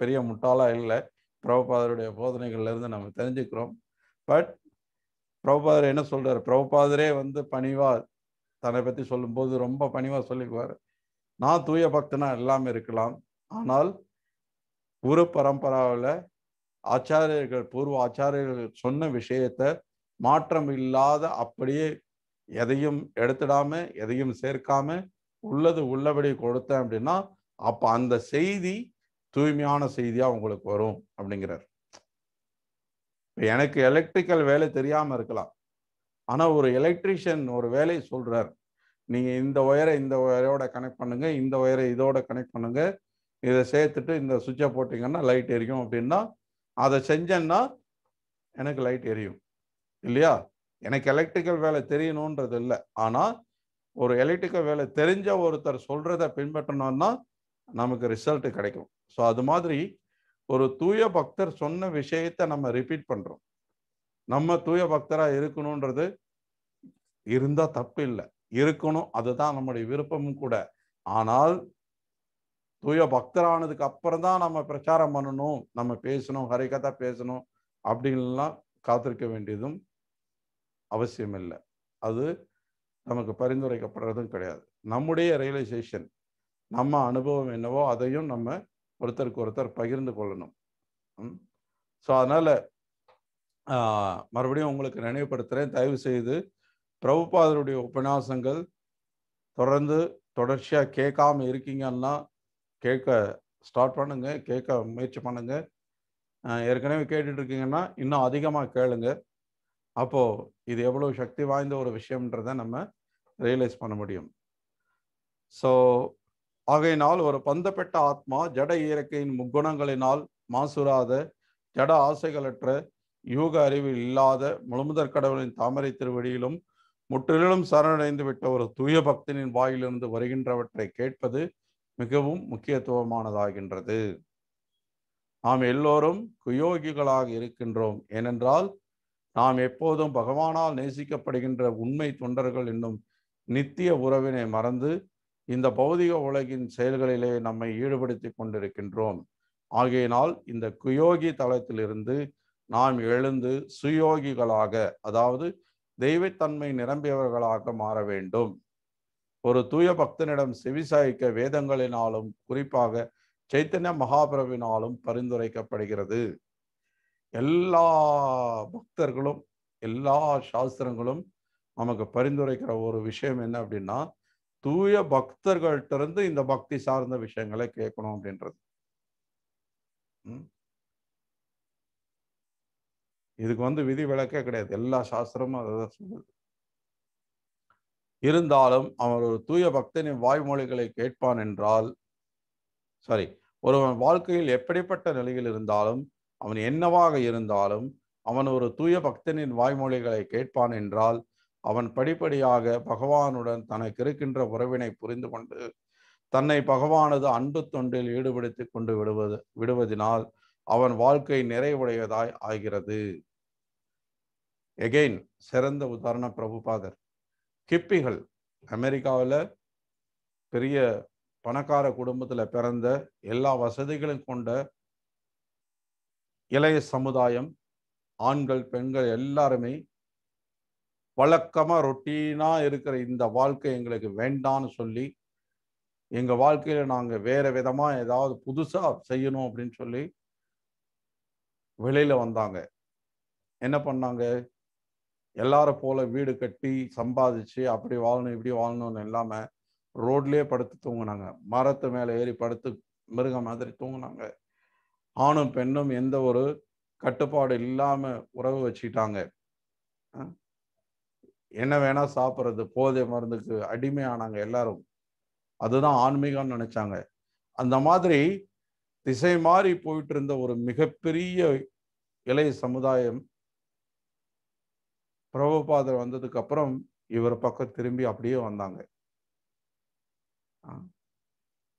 பெரிய முட்டாளாக இல்லை பிரபுபாதருடைய இருந்து நம்ம தெரிஞ்சுக்கிறோம் பட் பிரபுபாதர் என்ன சொல்கிறார் பிரபுபாதரே வந்து பணிவா தன்னை பற்றி சொல்லும்போது ரொம்ப பணிவாக சொல்லிக்குவார் நான் தூய பக்தனாக எல்லாமே இருக்கலாம் ஆனால் குரு பரம்பராவில் ஆச்சாரியர்கள் பூர்வ ஆச்சாரியர்கள் சொன்ன விஷயத்த மாற்றம் இல்லாத அப்படியே எதையும் எடுத்துடாம எதையும் சேர்க்காம உள்ளது உள்ளபடி கொடுத்தேன் அப்படின்னா அப்போ அந்த செய்தி தூய்மையான செய்தியாக உங்களுக்கு வரும் அப்படிங்கிறார் எனக்கு எலக்ட்ரிக்கல் வேலை தெரியாமல் இருக்கலாம் ஆனால் ஒரு எலக்ட்ரிஷியன் ஒரு வேலையை சொல்கிறார் நீங்கள் இந்த ஒயரை இந்த ஒயரோட கனெக்ட் பண்ணுங்கள் இந்த ஒயரை இதோட கனெக்ட் பண்ணுங்கள் இதை சேர்த்துட்டு இந்த சுவிட்சை போட்டிங்கன்னா லைட் எரியும் அப்படின்னா அதை செஞ்சேன்னா எனக்கு லைட் எரியும் இல்லையா எனக்கு எலக்ட்ரிக்கல் வேலை தெரியணுன்றது இல்லை ஆனால் ஒரு எலக்ட்ரிக்கல் வேலை தெரிஞ்ச ஒருத்தர் சொல்கிறத பின்பற்றணும்னா நமக்கு ரிசல்ட்டு கிடைக்கும் ஸோ அது மாதிரி ஒரு தூய பக்தர் சொன்ன விஷயத்தை நம்ம ரிப்பீட் பண்ணுறோம் நம்ம தூய பக்தராக இருக்கணுன்றது இருந்தால் தப்பு இல்லை இருக்கணும் அதுதான் நம்முடைய விருப்பமும் கூட ஆனால் தூய பக்தரானதுக்கு அப்புறம் தான் நம்ம பிரச்சாரம் பண்ணணும் நம்ம பேசணும் ஹரிகதா பேசணும் அப்படின்லாம் காத்திருக்க வேண்டியதும் அவசியம் இல்லை அது நமக்கு பரிந்துரைக்கப்படுறதும் கிடையாது நம்முடைய ரியலைசேஷன் நம்ம அனுபவம் என்னவோ அதையும் நம்ம ஒருத்தருக்கு ஒருத்தர் பகிர்ந்து கொள்ளணும் ஸோ அதனால் மறுபடியும் உங்களுக்கு நினைவுபடுத்துகிறேன் தயவு செய்து பிரபுபாதருடைய உபன்யாசங்கள் தொடர்ந்து தொடர்ச்சியாக கேட்காம இருக்கீங்கன்னா கேட்க ஸ்டார்ட் பண்ணுங்க கேட்க முயற்சி பண்ணுங்க ஏற்கனவே கேட்டுட்டு இருக்கீங்கன்னா இன்னும் அதிகமாக கேளுங்க அப்போது இது எவ்வளோ சக்தி வாய்ந்த ஒரு விஷயம்ன்றதை நம்ம ரியலைஸ் பண்ண முடியும் ஸோ ஆகையினால் ஒரு பந்தப்பட்ட ஆத்மா ஜட இயற்கையின் முக்குணங்களினால் மாசுராத ஜட ஆசைகளற்ற யூக அறிவு இல்லாத முழுமுதற் கடவுளின் தாமரை திருவடியிலும் முற்றிலும் சரணடைந்து விட்ட ஒரு தூய பக்தனின் வாயிலிருந்து வருகின்றவற்றை கேட்பது மிகவும் முக்கியத்துவமானதாகின்றது நாம் எல்லோரும் குயோகிகளாக இருக்கின்றோம் ஏனென்றால் நாம் எப்போதும் பகவானால் நேசிக்கப்படுகின்ற உண்மை தொண்டர்கள் என்னும் நித்திய உறவினை மறந்து இந்த பௌதிக உலகின் செயல்களிலே நம்மை ஈடுபடுத்தி கொண்டிருக்கின்றோம் ஆகையினால் இந்த குயோகி தளத்திலிருந்து நாம் எழுந்து சுயோகிகளாக அதாவது தெய்வத்தன்மை நிரம்பியவர்களாக மாற வேண்டும் ஒரு தூய பக்தனிடம் செவிசாய்க்க வேதங்களினாலும் குறிப்பாக சைத்தன்ய மகாபிரவினாலும் பரிந்துரைக்கப்படுகிறது எல்லா பக்தர்களும் எல்லா சாஸ்திரங்களும் நமக்கு பரிந்துரைக்கிற ஒரு விஷயம் என்ன அப்படின்னா தூய பக்தர்கள்ட்ட இருந்து இந்த பக்தி சார்ந்த விஷயங்களை கேட்கணும் அப்படின்றது இதுக்கு வந்து விதி விளக்கே கிடையாது எல்லா சாஸ்திரமும் அதை தான் சொல்லுது இருந்தாலும் அவன் ஒரு தூய பக்தனின் வாய்மொழிகளை கேட்பான் என்றால் சாரி ஒருவன் வாழ்க்கையில் எப்படிப்பட்ட நிலையில் இருந்தாலும் அவன் என்னவாக இருந்தாலும் அவன் ஒரு தூய பக்தனின் வாய்மொழிகளை கேட்பான் என்றால் அவன் படிப்படியாக பகவானுடன் தனக்கு இருக்கின்ற உறவினை புரிந்து கொண்டு தன்னை பகவானது அன்பு தொண்டில் ஈடுபடுத்தி கொண்டு விடுவது விடுவதினால் அவன் வாழ்க்கை நிறைவுடையதாய் ஆகிறது எகெயின் சிறந்த உதாரண பிரபுபாதர் கிப்பிகள் அமெரிக்காவில் பெரிய பணக்கார குடும்பத்தில் பிறந்த எல்லா வசதிகளும் கொண்ட இளைய சமுதாயம் ஆண்கள் பெண்கள் எல்லாருமே வழக்கமாக ரொட்டீனாக இருக்கிற இந்த வாழ்க்கை எங்களுக்கு வேண்டான்னு சொல்லி எங்கள் வாழ்க்கையில் நாங்கள் வேறு விதமாக ஏதாவது புதுசாக செய்யணும் அப்படின்னு சொல்லி வெளியில் வந்தாங்க என்ன பண்ணாங்க எல்லாரும் போல வீடு கட்டி சம்பாதிச்சு அப்படி வாழணும் இப்படி வாழணும்னு இல்லாமல் ரோட்லேயே படுத்து தூங்கினாங்க மரத்து மேலே ஏறி படுத்து மிருக மாதிரி தூங்கினாங்க ஆணும் பெண்ணும் எந்த ஒரு கட்டுப்பாடு இல்லாமல் உறவு வச்சுட்டாங்க என்ன வேணா சாப்பிட்றது போதை மருந்துக்கு அடிமை ஆனாங்க எல்லாரும் அதுதான் ஆன்மீகம்னு நினைச்சாங்க அந்த மாதிரி திசை மாறி போயிட்டு இருந்த ஒரு மிகப்பெரிய இளைய சமுதாயம் பிரபுபாதர் வந்ததுக்கப்புறம் இவர் பக்கம் திரும்பி அப்படியே வந்தாங்க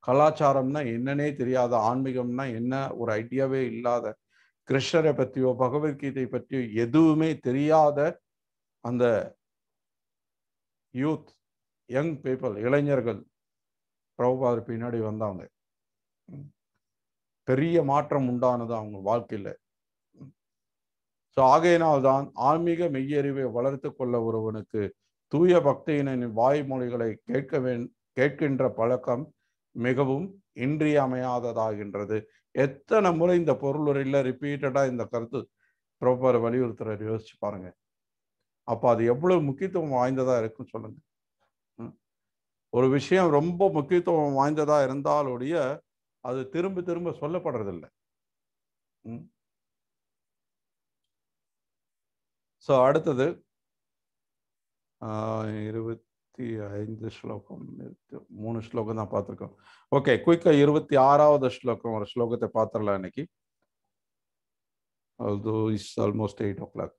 கலாச்சாரம்னா என்னன்னே தெரியாத ஆன்மீகம்னா என்ன ஒரு ஐடியாவே இல்லாத கிருஷ்ணரை பற்றியோ பகவத்கீதை பற்றியோ எதுவுமே தெரியாத அந்த யூத் யங் பீப்புள் இளைஞர்கள் பிரபுபாதர் பின்னாடி வந்தாங்க பெரிய மாற்றம் உண்டானது அவங்க வாழ்க்கையில் ஸோ ஆகையினால்தான் ஆன்மீக மெய்யறிவை வளர்த்து கொள்ள ஒருவனுக்கு தூய பக்தியினின் வாய்மொழிகளை கேட்க வே கேட்கின்ற பழக்கம் மிகவும் இன்றியமையாததாகின்றது எத்தனை முறை இந்த பொருளுரையில் ரிப்பீட்டடாக இந்த கருத்து ப்ரோப்பர் வலியுறுத்துறாரு யோசிச்சு பாருங்க அப்போ அது எவ்வளவு முக்கியத்துவம் வாய்ந்ததாக இருக்கும் சொல்லுங்க ஒரு விஷயம் ரொம்ப முக்கியத்துவம் வாய்ந்ததாக இருந்தாலோடைய அது திரும்ப திரும்ப சொல்லப்படுறதில்லை ம் ஸோ அடுத்தது இருபத்தி ஐந்து ஸ்லோகம் மூணு ஸ்லோகம் தான் பார்த்துருக்கோம் ஓகே குயிக்காக இருபத்தி ஆறாவது ஸ்லோகம் ஒரு ஸ்லோகத்தை பார்த்துடலாம் இன்னைக்கு is almost eight o'clock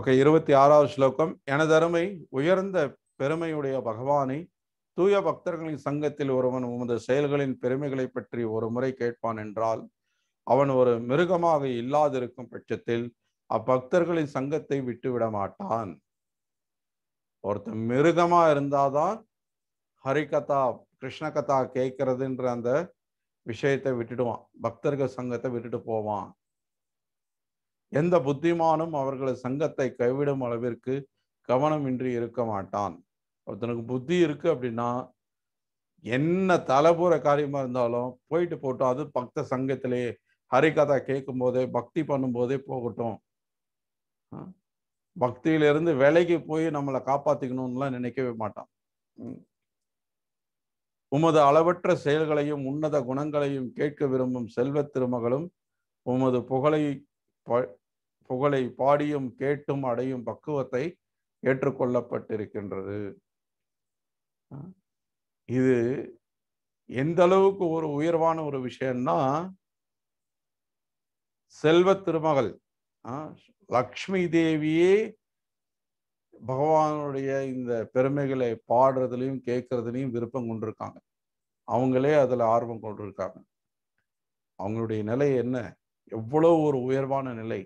okay இருபத்தி ஆறாவது ஸ்லோகம் அருமை உயர்ந்த பெருமையுடைய பகவானை தூய பக்தர்களின் சங்கத்தில் ஒருவன் உமது செயல்களின் பெருமைகளை பற்றி ஒரு முறை கேட்பான் என்றால் அவன் ஒரு மிருகமாக இல்லாதிருக்கும் பட்சத்தில் அப்பக்தர்களின் சங்கத்தை விட்டுவிட மாட்டான் ஒருத்தன் மிருகமா இருந்தாதான் ஹரிகதா கிருஷ்ணகதா கேட்கறதுன்ற அந்த விஷயத்தை விட்டுடுவான் பக்தர்கள் சங்கத்தை விட்டுட்டு போவான் எந்த புத்திமானும் அவர்களது சங்கத்தை கைவிடும் அளவிற்கு கவனமின்றி இருக்க மாட்டான் ஒருத்தனுக்கு புத்தி இருக்கு அப்படின்னா என்ன தலைபுற காரியமா இருந்தாலும் போயிட்டு போட்டோம் அது பக்த சங்கத்திலேயே ஹரிகதா கேட்கும் போதே பக்தி பண்ணும்போதே போகட்டும் பக்தியிலிருந்து வேலைக்கு போய் நம்மளை காப்பாற்றிக்கணும்லாம் நினைக்கவே மாட்டான் உமது அளவற்ற செயல்களையும் உன்னத குணங்களையும் கேட்க விரும்பும் செல்வ திருமகளும் உமது புகழை புகழை பாடியும் கேட்டும் அடையும் பக்குவத்தை ஏற்றுக்கொள்ளப்பட்டிருக்கின்றது இது எந்த அளவுக்கு ஒரு உயர்வான ஒரு விஷயம்னா செல்வ திருமகள் லக்ஷ்மி தேவியே பகவானுடைய இந்த பெருமைகளை பாடுறதுலையும் கேட்கறதுலையும் விருப்பம் கொண்டிருக்காங்க அவங்களே அதில் ஆர்வம் கொண்டிருக்காங்க அவங்களுடைய நிலை என்ன எவ்வளோ ஒரு உயர்வான நிலை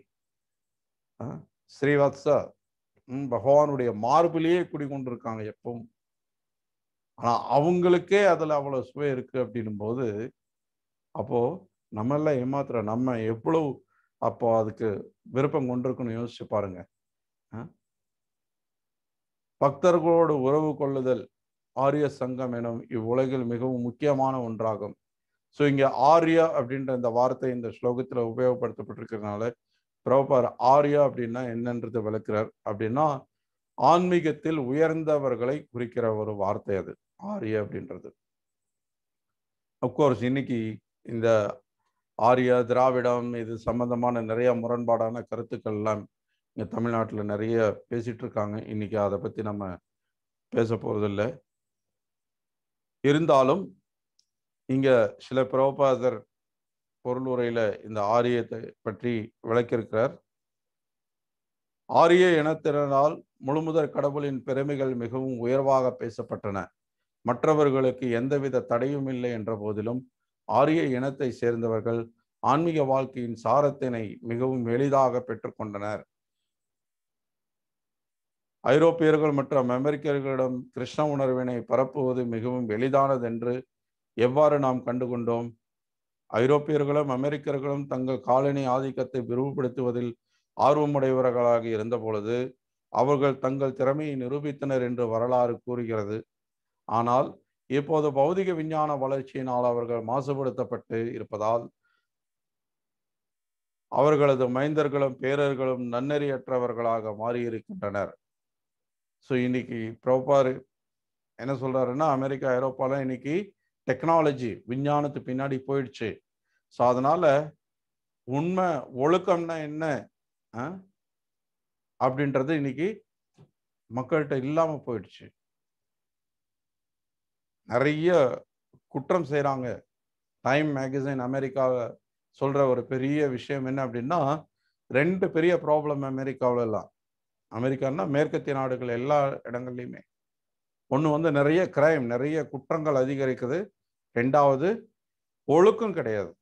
உம் பகவானுடைய மார்பிலேயே குடிக்கொண்டிருக்காங்க எப்பவும் ஆனால் அவங்களுக்கே அதில் அவ்வளோ சுவை இருக்குது அப்படின்னும் போது அப்போது எல்லாம் ஏமாத்துற நம்ம எவ்வளவு அப்போ அதுக்கு விருப்பம் கொண்டிருக்குன்னு யோசிச்சு பாருங்க பக்தர்களோடு உறவு கொள்ளுதல் ஆரிய சங்கம் எனும் இவ்வுலகில் மிகவும் முக்கியமான ஒன்றாகும் ஸோ இங்கே ஆர்யா அப்படின்ற இந்த வார்த்தை இந்த ஸ்லோகத்தில் உபயோகப்படுத்தப்பட்டிருக்கிறதுனால பிரபார் ஆர்யா அப்படின்னா என்னன்றது விளக்குறார் அப்படின்னா ஆன்மீகத்தில் உயர்ந்தவர்களை குறிக்கிற ஒரு வார்த்தை அது ஆர்யா அப்படின்றது அப்கோர்ஸ் இன்னைக்கு இந்த ஆரிய திராவிடம் இது சம்பந்தமான நிறைய முரண்பாடான கருத்துக்கள் எல்லாம் இங்கே தமிழ்நாட்டில் நிறைய பேசிட்டு இருக்காங்க இன்னைக்கு அதை பற்றி நம்ம பேச போவதில்லை இருந்தாலும் இங்கே சில பிரபாதர் பொருள் உரையில் இந்த ஆரியத்தை பற்றி விளக்கியிருக்கிறார் ஆரிய இனத்தினரால் முழுமுதற் கடவுளின் பெருமைகள் மிகவும் உயர்வாக பேசப்பட்டன மற்றவர்களுக்கு எந்தவித தடையும் இல்லை என்ற போதிலும் ஆரிய இனத்தை சேர்ந்தவர்கள் ஆன்மீக வாழ்க்கையின் சாரத்தினை மிகவும் எளிதாக பெற்றுக்கொண்டனர் ஐரோப்பியர்கள் மற்றும் அமெரிக்கர்களிடம் கிருஷ்ண உணர்வினை பரப்புவது மிகவும் எளிதானது என்று எவ்வாறு நாம் கண்டுகொண்டோம் ஐரோப்பியர்களும் அமெரிக்கர்களும் தங்கள் காலனி ஆதிக்கத்தை விரிவுபடுத்துவதில் ஆர்வமுடையவர்களாக இருந்த அவர்கள் தங்கள் திறமையை நிரூபித்தனர் என்று வரலாறு கூறுகிறது ஆனால் இப்போது பௌதிக விஞ்ஞான வளர்ச்சியினால் அவர்கள் மாசுபடுத்தப்பட்டு இருப்பதால் அவர்களது மைந்தர்களும் பேரர்களும் நன்னறியற்றவர்களாக மாறியிருக்கின்றனர் ஸோ இன்னைக்கு ப்ரோபார் என்ன சொல்கிறாருன்னா அமெரிக்கா ஐரோப்பாலாம் இன்னைக்கு டெக்னாலஜி விஞ்ஞானத்து பின்னாடி போயிடுச்சு ஸோ அதனால் உண்மை ஒழுக்கம்னா என்ன அப்படின்றது இன்னைக்கு மக்கள்கிட்ட இல்லாமல் போயிடுச்சு நிறைய குற்றம் செய்கிறாங்க டைம் மேகசின் அமெரிக்காவை சொல்கிற ஒரு பெரிய விஷயம் என்ன அப்படின்னா ரெண்டு பெரிய ப்ராப்ளம் அமெரிக்காவில் எல்லாம் அமெரிக்கான்னா மேற்கத்திய நாடுகள் எல்லா இடங்கள்லையுமே ஒன்று வந்து நிறைய கிரைம் நிறைய குற்றங்கள் அதிகரிக்குது ரெண்டாவது ஒழுக்கம் கிடையாது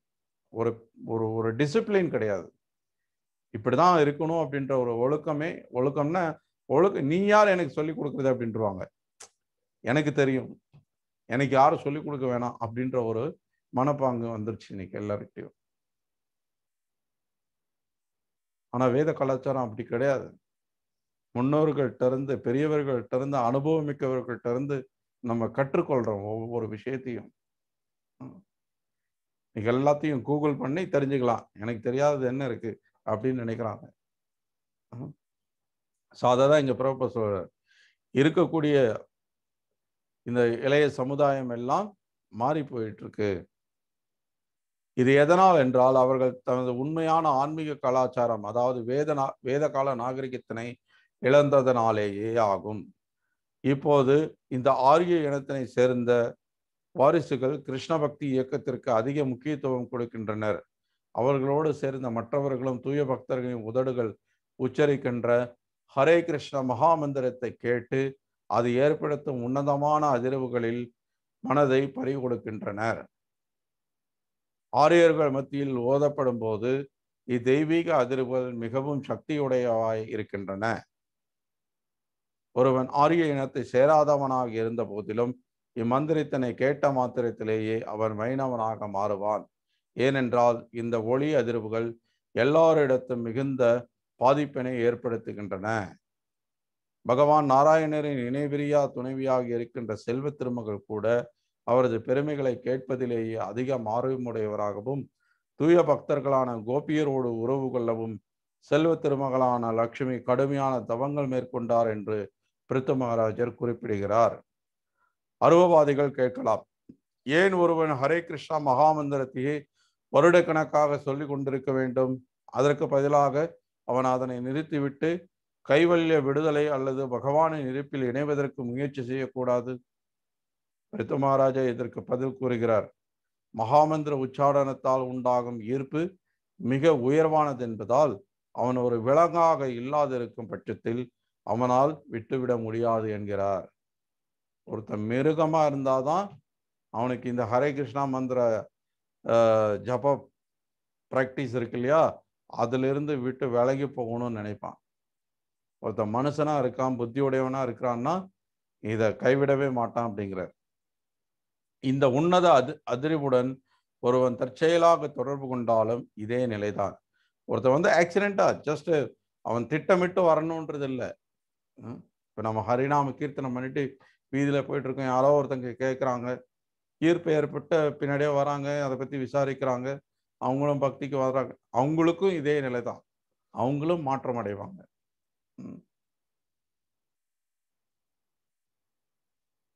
ஒரு ஒரு ஒரு டிசிப்ளின் கிடையாது இப்படி தான் இருக்கணும் அப்படின்ற ஒரு ஒழுக்கமே ஒழுக்கம்னா ஒழுக்க நீ யார் எனக்கு சொல்லி கொடுக்குறது அப்படின்ட்டுருவாங்க எனக்கு தெரியும் எனக்கு யாரும் சொல்லிக் கொடுக்க வேணாம் அப்படின்ற ஒரு மனப்பாங்கு வந்துருச்சு இன்னைக்கு எல்லார்கிட்டையும் ஆனால் வேத கலாச்சாரம் அப்படி கிடையாது முன்னோர்கள்ட்ட இருந்து பெரியவர்கள்ட்ட இருந்து அனுபவம் மிக்கவர்கள்ட்ட இருந்து நம்ம கற்றுக்கொள்கிறோம் ஒவ்வொரு விஷயத்தையும் இன்னைக்கு எல்லாத்தையும் கூகுள் பண்ணி தெரிஞ்சுக்கலாம் எனக்கு தெரியாதது என்ன இருக்கு அப்படின்னு நினைக்கிறாங்க ஸோ அதை தான் இங்கே இருக்கக்கூடிய இந்த இளைய சமுதாயம் எல்லாம் மாறி போயிட்டு இருக்கு இது எதனால் என்றால் அவர்கள் தனது உண்மையான ஆன்மீக கலாச்சாரம் அதாவது வேத வேத கால நாகரிகத்தினை இழந்ததனாலேயே ஆகும் இப்போது இந்த ஆரிய இனத்தினை சேர்ந்த வாரிசுகள் கிருஷ்ண பக்தி இயக்கத்திற்கு அதிக முக்கியத்துவம் கொடுக்கின்றனர் அவர்களோடு சேர்ந்த மற்றவர்களும் தூய பக்தர்களின் உதடுகள் உச்சரிக்கின்ற ஹரே கிருஷ்ண மகாமந்திரத்தை கேட்டு அது ஏற்படுத்தும் உன்னதமான அதிர்வுகளில் மனதை பறி கொடுக்கின்றனர் ஆரியர்கள் மத்தியில் ஓதப்படும் போது இத்தெய்வீக அதிர்வுகள் மிகவும் சக்தியுடையவாய் இருக்கின்றன ஒருவன் ஆரிய இனத்தை சேராதவனாக இருந்த போதிலும் இம்மந்திரத்தினை கேட்ட மாத்திரத்திலேயே அவன் மைனவனாக மாறுவான் ஏனென்றால் இந்த ஒளி அதிர்வுகள் எல்லோரிடத்தும் மிகுந்த பாதிப்பினை ஏற்படுத்துகின்றன பகவான் நாராயணரின் இணைபிரியா துணைவியாக இருக்கின்ற செல்வ திருமகள் கூட அவரது பெருமைகளை கேட்பதிலேயே அதிக ஆர்வமுடையவராகவும் தூய பக்தர்களான கோபியரோடு உறவு கொள்ளவும் செல்வ திருமகளான லக்ஷ்மி கடுமையான தவங்கள் மேற்கொண்டார் என்று பிரித்த மகாராஜர் குறிப்பிடுகிறார் அருவவாதிகள் கேட்கலாம் ஏன் ஒருவன் ஹரே கிருஷ்ணா மகாமந்திரத்தையே வருடக்கணக்காக சொல்லி கொண்டிருக்க வேண்டும் அதற்கு பதிலாக அவன் அதனை நிறுத்திவிட்டு கைவல்ய விடுதலை அல்லது பகவானின் இருப்பில் இணைவதற்கு முயற்சி செய்யக்கூடாது பிரித்த மகாராஜா இதற்கு பதில் கூறுகிறார் மகாமந்திர உச்சாடனத்தால் உண்டாகும் ஈர்ப்பு மிக உயர்வானது என்பதால் அவன் ஒரு விலங்காக இல்லாதிருக்கும் பட்சத்தில் அவனால் விட்டுவிட முடியாது என்கிறார் ஒருத்தன் மிருகமாக இருந்தாதான் அவனுக்கு இந்த ஹரே கிருஷ்ணா மந்திர ஜப ப்ராக்டிஸ் இருக்கு இல்லையா அதிலிருந்து விட்டு விலகி போகணும்னு நினைப்பான் ஒருத்தன் மனுஷனா இருக்கான் புத்தியுடையவனா இருக்கிறான்னா இதை கைவிடவே மாட்டான் அப்படிங்கிறார் இந்த உன்னத அது அதிர்வுடன் ஒருவன் தற்செயலாக தொடர்பு கொண்டாலும் இதே நிலைதான் ஒருத்தன் வந்து ஆக்சிடென்ட்டா ஜஸ்ட் அவன் திட்டமிட்டு வரணுன்றது இல்லை இப்போ நம்ம ஹரிநாம கீர்த்தனம் பண்ணிட்டு வீதியில் போயிட்டு இருக்கோம் யாரோ ஒருத்தங்க கேட்குறாங்க ஈர்ப்பு ஏற்பட்ட பின்னாடியே வராங்க அதை பற்றி விசாரிக்கிறாங்க அவங்களும் பக்திக்கு வர்றாங்க அவங்களுக்கும் இதே நிலை தான் அவங்களும் மாற்றம் அடைவாங்க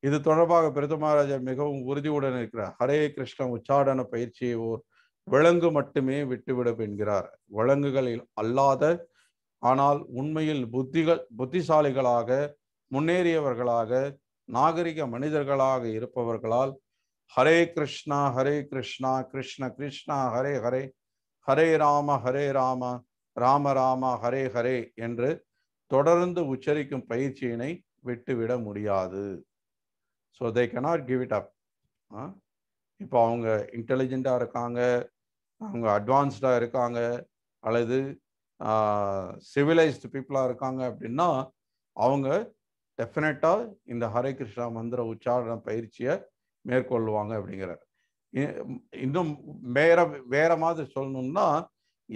இது தொடர்பாக மகாராஜா மிகவும் உறுதியுடன் இருக்கிறார் ஹரே கிருஷ்ண உச்சாடன பயிற்சியை ஓர் விலங்கு மட்டுமே விட்டுவிடும் என்கிறார் விலங்குகளில் அல்லாத ஆனால் உண்மையில் புத்திகள் புத்திசாலிகளாக முன்னேறியவர்களாக நாகரிக மனிதர்களாக இருப்பவர்களால் ஹரே கிருஷ்ணா ஹரே கிருஷ்ணா கிருஷ்ண கிருஷ்ணா ஹரே ஹரே ஹரே ராம ஹரே ராம ராம ராம ஹரே ஹரே என்று தொடர்ந்து உச்சரிக்கும் பயிற்சியினை விட்டுவிட முடியாது so they cannot give it up இப்போ அவங்க இன்டெலிஜெண்ட்டாக இருக்காங்க அவங்க அட்வான்ஸ்டாக இருக்காங்க அல்லது சிவிலைஸ்டு பீப்புளாக இருக்காங்க அப்படின்னா அவங்க டெஃபினட்டாக இந்த ஹரே கிருஷ்ணா மந்திர உச்சாரண பயிற்சியை மேற்கொள்ளுவாங்க அப்படிங்கிறார் இன்னும் வேற வேற மாதிரி சொல்லணும்னா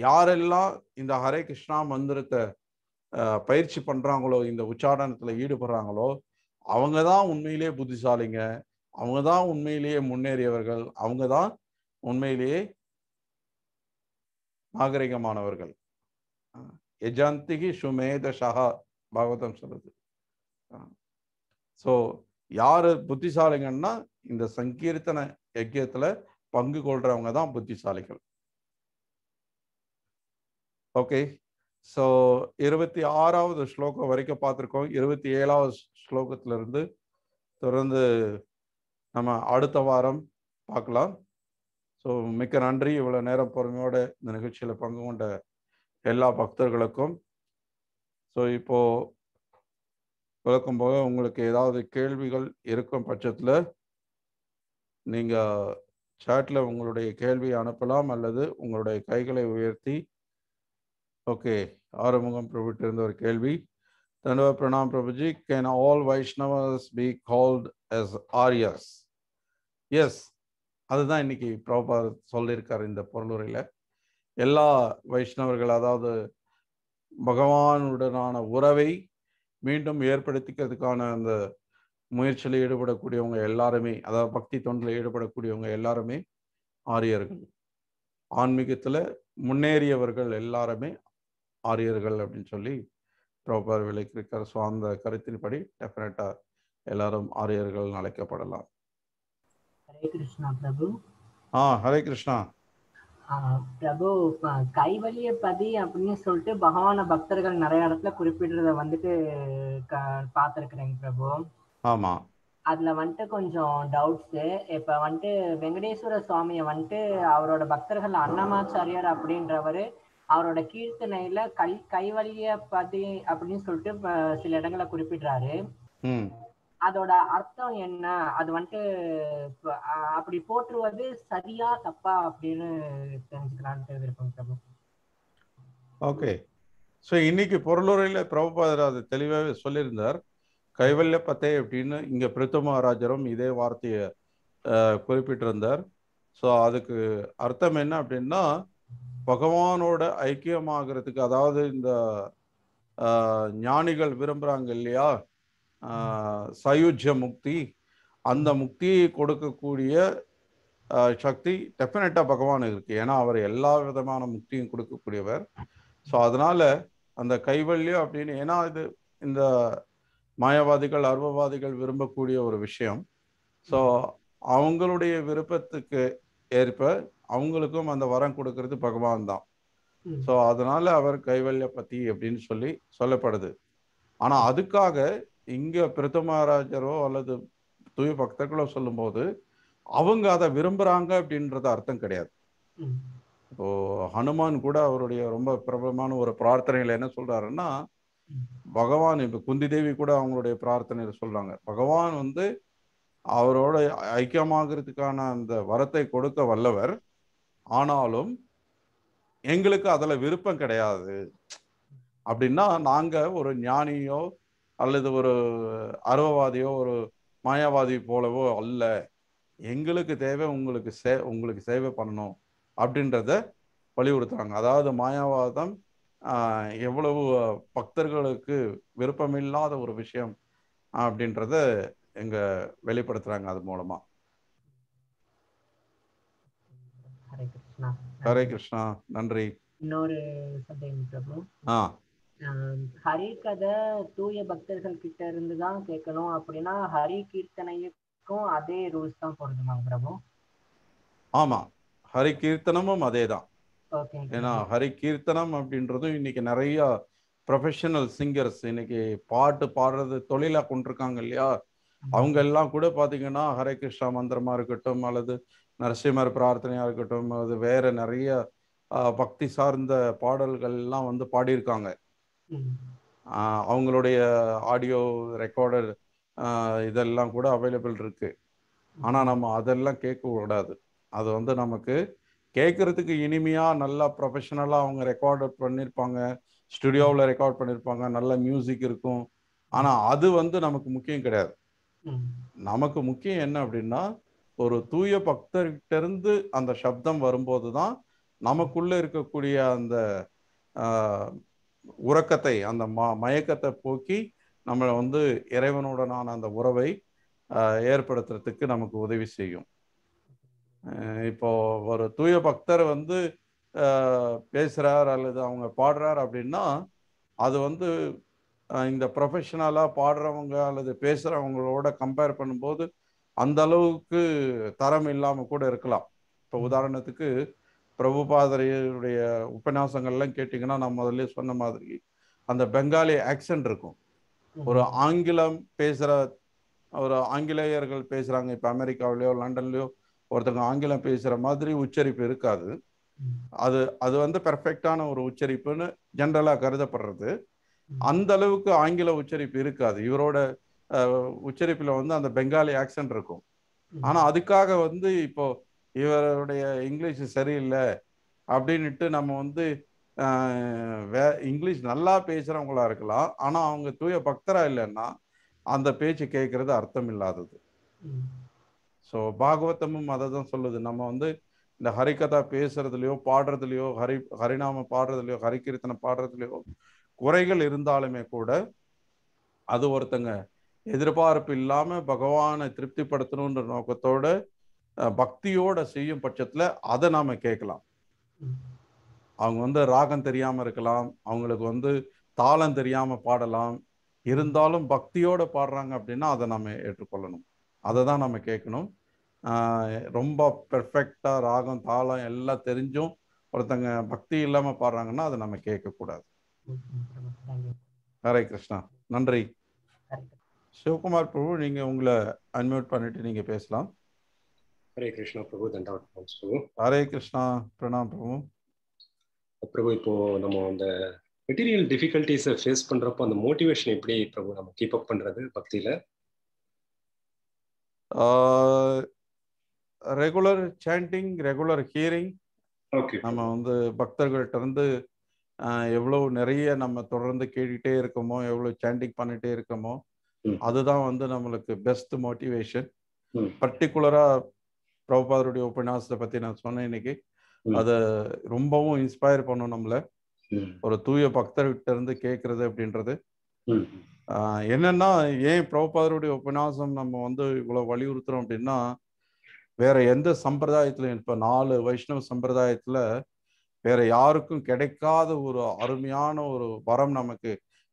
யாரெல்லாம் இந்த ஹரே கிருஷ்ணா மந்திரத்தை பயிற்சி பண்ணுறாங்களோ இந்த உச்சாடனத்தில் ஈடுபடுறாங்களோ அவங்க தான் உண்மையிலேயே புத்திசாலிங்க அவங்க தான் உண்மையிலேயே முன்னேறியவர்கள் அவங்க தான் உண்மையிலேயே நாகரிகமானவர்கள் எஜாந்திகி சுமேத ஷஹா பாகவதம் சொல்லுது ஸோ யார் புத்திசாலிங்கன்னா இந்த சங்கீர்த்தன யக்கியத்தில் பங்கு கொள்றவங்க தான் புத்திசாலிகள் ஓகே ஸோ இருபத்தி ஆறாவது ஸ்லோகம் வரைக்கும் பார்த்துருக்கோம் இருபத்தி ஏழாவது ஸ்லோகத்திலிருந்து தொடர்ந்து நம்ம அடுத்த வாரம் பார்க்கலாம் ஸோ மிக்க நன்றி இவ்வளோ நேரம் பொறுமையோட இந்த நிகழ்ச்சியில் பங்கு கொண்ட எல்லா பக்தர்களுக்கும் ஸோ இப்போது விளக்கும் போக உங்களுக்கு ஏதாவது கேள்விகள் இருக்கும் பட்சத்தில் நீங்கள் சாட்டில் உங்களுடைய கேள்வியை அனுப்பலாம் அல்லது உங்களுடைய கைகளை உயர்த்தி ஓகே ஆறுமுகம் இருந்த ஒரு கேள்வி தனுவ பிரணாம் பிரபுஜி can all Vaishnavas be called as Aryas as அதுதான் இன்னைக்கு பிரபா சொல்லியிருக்கார் இந்த பொருளுரையில் எல்லா வைஷ்ணவர்கள் அதாவது பகவானுடனான உறவை மீண்டும் ஏற்படுத்திக்கிறதுக்கான அந்த முயற்சியில் ஈடுபடக்கூடியவங்க எல்லாருமே அதாவது பக்தி தொண்டில் ஈடுபடக்கூடியவங்க எல்லாருமே ஆரியர்கள் ஆன்மீகத்தில் முன்னேறியவர்கள் எல்லாருமே ஆரியர்கள் அப்படின்னு சொல்லி திரௌபதி விளக்கிருக்கார் ஸோ அந்த கருத்தின்படி டெஃபினட்டாக எல்லாரும் ஆரியர்கள் அழைக்கப்படலாம் ஹரே கிருஷ்ணா பிரபு ஆ ஹரே கிருஷ்ணா பிரபு கைவலிய பதி அப்படின்னு சொல்லிட்டு பகவான பக்தர்கள் நிறைய இடத்துல குறிப்பிடுறத வந்துட்டு பார்த்துருக்குறேங்க பிரபு ஆமா அதுல வந்துட்டு கொஞ்சம் டவுட்ஸ் இப்ப வந்துட்டு வெங்கடேஸ்வர சுவாமியை வந்துட்டு அவரோட பக்தர்கள் அன்னமாச்சாரியார் அப்படின்றவரு அவரோட கீழ்த்தனையில கை கைவல்லிய பதி அப்படின்னு சொல்லிட்டு சில இடங்களை குறிப்பிடுறாரு அதோட அர்த்தம் என்ன அது வந்துட்டு அப்படி போற்றுவது சரியா தப்பா அப்படின்னு தெரிஞ்சுக்கலான்ட்டு விருப்பம் பிரபு ஓகே ஸோ இன்னைக்கு பொருளுரையில் பிரபுபாதர் அது தெளிவாகவே சொல்லியிருந்தார் கைவல்ய பத்தை அப்படின்னு இங்கே மகாராஜரும் இதே வார்த்தையை குறிப்பிட்டிருந்தார் ஸோ அதுக்கு அர்த்தம் என்ன அப்படின்னா பகவானோட ஐக்கியமாகிறதுக்கு அதாவது இந்த ஞானிகள் விரும்புகிறாங்க இல்லையா சயுஜ முக்தி அந்த முக்தியை கொடுக்கக்கூடிய சக்தி டெஃபினட்டாக பகவான் இருக்குது ஏன்னா அவர் எல்லா விதமான முக்தியும் கொடுக்கக்கூடியவர் ஸோ அதனால் அந்த கைவல்யம் அப்படின்னு ஏன்னா இது இந்த மாயவாதிகள் அர்வவாதிகள் விரும்பக்கூடிய ஒரு விஷயம் ஸோ அவங்களுடைய விருப்பத்துக்கு ஏற்ப அவங்களுக்கும் அந்த வரம் கொடுக்கறது பகவான் தான் ஸோ அதனால அவர் கைவல்ய பத்தி அப்படின்னு சொல்லி சொல்லப்படுது ஆனா அதுக்காக இங்க பிரதமராஜரோ அல்லது தூய பக்தர்களோ சொல்லும்போது அவங்க அதை விரும்புறாங்க அப்படின்றது அர்த்தம் கிடையாது இப்போ ஹனுமான் கூட அவருடைய ரொம்ப பிரபலமான ஒரு பிரார்த்தனையில என்ன சொல்றாருன்னா பகவான் இப்போ குந்தி தேவி கூட அவங்களுடைய பிரார்த்தனையில சொல்றாங்க பகவான் வந்து அவரோட ஐக்கியமாகிறதுக்கான அந்த வரத்தை கொடுக்க வல்லவர் ஆனாலும் எங்களுக்கு அதில் விருப்பம் கிடையாது அப்படின்னா நாங்கள் ஒரு ஞானியோ அல்லது ஒரு அருவவாதியோ ஒரு மாயாவாதி போலவோ அல்ல எங்களுக்கு தேவை உங்களுக்கு சே உங்களுக்கு சேவை பண்ணணும் அப்படின்றத வலியுறுத்துறாங்க அதாவது மாயாவாதம் எவ்வளவு பக்தர்களுக்கு விருப்பமில்லாத ஒரு விஷயம் அப்படின்றத எங்கள் வெளிப்படுத்துகிறாங்க அது மூலமாக ஹரே கிருஷ்ணா நன்றி இன்னொரு சந்தேகம் பிரபு ஹரி கதை தூய பக்தர்கள் கிட்ட இருந்து தான் கேட்கணும் அப்படின்னா ஹரி கீர்த்தனைக்கும் அதே ரூல்ஸ் தான் பொருந்துமா பிரபு ஆமா ஹரி கீர்த்தனமும் அதே தான் ஏன்னா ஹரி கீர்த்தனம் அப்படின்றதும் இன்னைக்கு நிறைய ப்ரொஃபஷனல் சிங்கர்ஸ் இன்னைக்கு பாட்டு பாடுறது தொழிலாக கொண்டிருக்காங்க இல்லையா அவங்க எல்லாம் கூட பார்த்தீங்கன்னா ஹரே கிருஷ்ணா மந்திரமா இருக்கட்டும் அல்லது நரசிம்மர் பிரார்த்தனையாக இருக்கட்டும் அது வேற நிறைய பக்தி சார்ந்த பாடல்கள் எல்லாம் வந்து பாடியிருக்காங்க அவங்களுடைய ஆடியோ ரெக்கார்டர் இதெல்லாம் கூட அவைலபிள் இருக்கு ஆனால் நம்ம அதெல்லாம் கேட்க கூடாது அது வந்து நமக்கு கேட்கறதுக்கு இனிமையாக நல்லா ப்ரொஃபஷனலா அவங்க ரெக்கார்டு பண்ணியிருப்பாங்க ஸ்டுடியோவில் ரெக்கார்ட் பண்ணியிருப்பாங்க நல்ல மியூசிக் இருக்கும் ஆனால் அது வந்து நமக்கு முக்கியம் கிடையாது நமக்கு முக்கியம் என்ன அப்படின்னா ஒரு தூய பக்தர்கிட்ட இருந்து அந்த சப்தம் வரும்போது தான் நமக்குள்ள இருக்கக்கூடிய அந்த உறக்கத்தை அந்த ம மயக்கத்தை போக்கி நம்மளை வந்து இறைவனுடனான அந்த உறவை ஏற்படுத்துறதுக்கு நமக்கு உதவி செய்யும் இப்போ ஒரு தூய பக்தர் வந்து பேசுகிறார் அல்லது அவங்க பாடுறார் அப்படின்னா அது வந்து இந்த ப்ரொஃபஷனலாக பாடுறவங்க அல்லது பேசுகிறவங்களோட கம்பேர் பண்ணும்போது அந்த அளவுக்கு தரம் இல்லாமல் கூட இருக்கலாம் இப்போ உதாரணத்துக்கு பிரபுபாதரையுடைய உபன்யாசங்கள்லாம் கேட்டிங்கன்னா நான் முதல்ல சொன்ன மாதிரி அந்த பெங்காலி ஆக்சன்ட் இருக்கும் ஒரு ஆங்கிலம் பேசுகிற ஒரு ஆங்கிலேயர்கள் பேசுகிறாங்க இப்போ அமெரிக்காவிலையோ லண்டன்லையோ ஒருத்தங்க ஆங்கிலம் பேசுகிற மாதிரி உச்சரிப்பு இருக்காது அது அது வந்து பெர்ஃபெக்டான ஒரு உச்சரிப்புன்னு ஜென்ரலாக கருதப்படுறது அந்த அளவுக்கு ஆங்கில உச்சரிப்பு இருக்காது இவரோட உச்சரிப்பில் வந்து அந்த பெங்காலி ஆக்சன்ட் இருக்கும் ஆனால் அதுக்காக வந்து இப்போ இவருடைய இங்கிலீஷ் சரியில்லை அப்படின்ட்டு நம்ம வந்து வே இங்கிலீஷ் நல்லா பேசுகிறவங்களா இருக்கலாம் ஆனால் அவங்க தூய பக்தராக இல்லைன்னா அந்த பேச்சு கேட்குறது அர்த்தம் இல்லாதது ஸோ பாகவதமும் அதை தான் சொல்லுது நம்ம வந்து இந்த ஹரிகதா பேசுறதுலையோ பாடுறதுலையோ ஹரி ஹரிநாம பாடுறதுலையோ ஹரிகீர்த்தனை பாடுறதுலையோ குறைகள் இருந்தாலுமே கூட அது ஒருத்தங்க எதிர்பார்ப்பு இல்லாமல் பகவானை திருப்திப்படுத்தணுன்ற நோக்கத்தோடு பக்தியோட செய்யும் பட்சத்தில் அதை நாம் கேட்கலாம் அவங்க வந்து ராகம் தெரியாமல் இருக்கலாம் அவங்களுக்கு வந்து தாளம் தெரியாமல் பாடலாம் இருந்தாலும் பக்தியோட பாடுறாங்க அப்படின்னா அதை நாம் ஏற்றுக்கொள்ளணும் அதை தான் நம்ம கேட்கணும் ரொம்ப பெர்ஃபெக்டாக ராகம் தாளம் எல்லாம் தெரிஞ்சும் ஒருத்தங்க பக்தி இல்லாமல் பாடுறாங்கன்னா அதை நம்ம கேட்கக்கூடாது ஹரே கிருஷ்ணா நன்றி சிவகுமார் பிரபு நீங்க உங்களை அன்மியூட் பண்ணிட்டு நீங்க பேசலாம் ஹரே கிருஷ்ணா பிரபு ஹரே கிருஷ்ணா பிரணாம் பிரபு பிரபு இப்போ நம்ம அந்த மெட்டீரியல் டிஃபிகல்டிஸ் ஃபேஸ் பண்றப்போ அந்த மோட்டிவேஷன் எப்படி பிரபு நம்ம கீப் அப் பண்றது பக்தியில regular chanting regular hearing okay நம்ம வந்து பக்தர்கள்ட்ட இருந்து எவ்வளோ நிறைய நம்ம தொடர்ந்து கேட்டுகிட்டே இருக்கோமோ எவ்வளோ சாண்டிங் பண்ணிகிட்டே இருக்கோமோ அதுதான் வந்து நம்மளுக்கு பெஸ்ட் மோட்டிவேஷன் பர்டிகுலரா பிரபுபாதருடைய உபன்யாசத்தை பத்தி நான் சொன்னேன் இன்னைக்கு அதை ரொம்பவும் இன்ஸ்பயர் பண்ணும் நம்மள ஒரு தூய பக்தர்கிட்ட இருந்து கேட்கறது அப்படின்றது என்னன்னா ஏன் பிரபுபாதருடைய உபன்யாசம் நம்ம வந்து இவ்வளவு வலியுறுத்துறோம் அப்படின்னா வேற எந்த சம்பிரதாயத்துல இப்ப நாலு வைஷ்ணவ சம்பிரதாயத்துல வேற யாருக்கும் கிடைக்காத ஒரு அருமையான ஒரு வரம் நமக்கு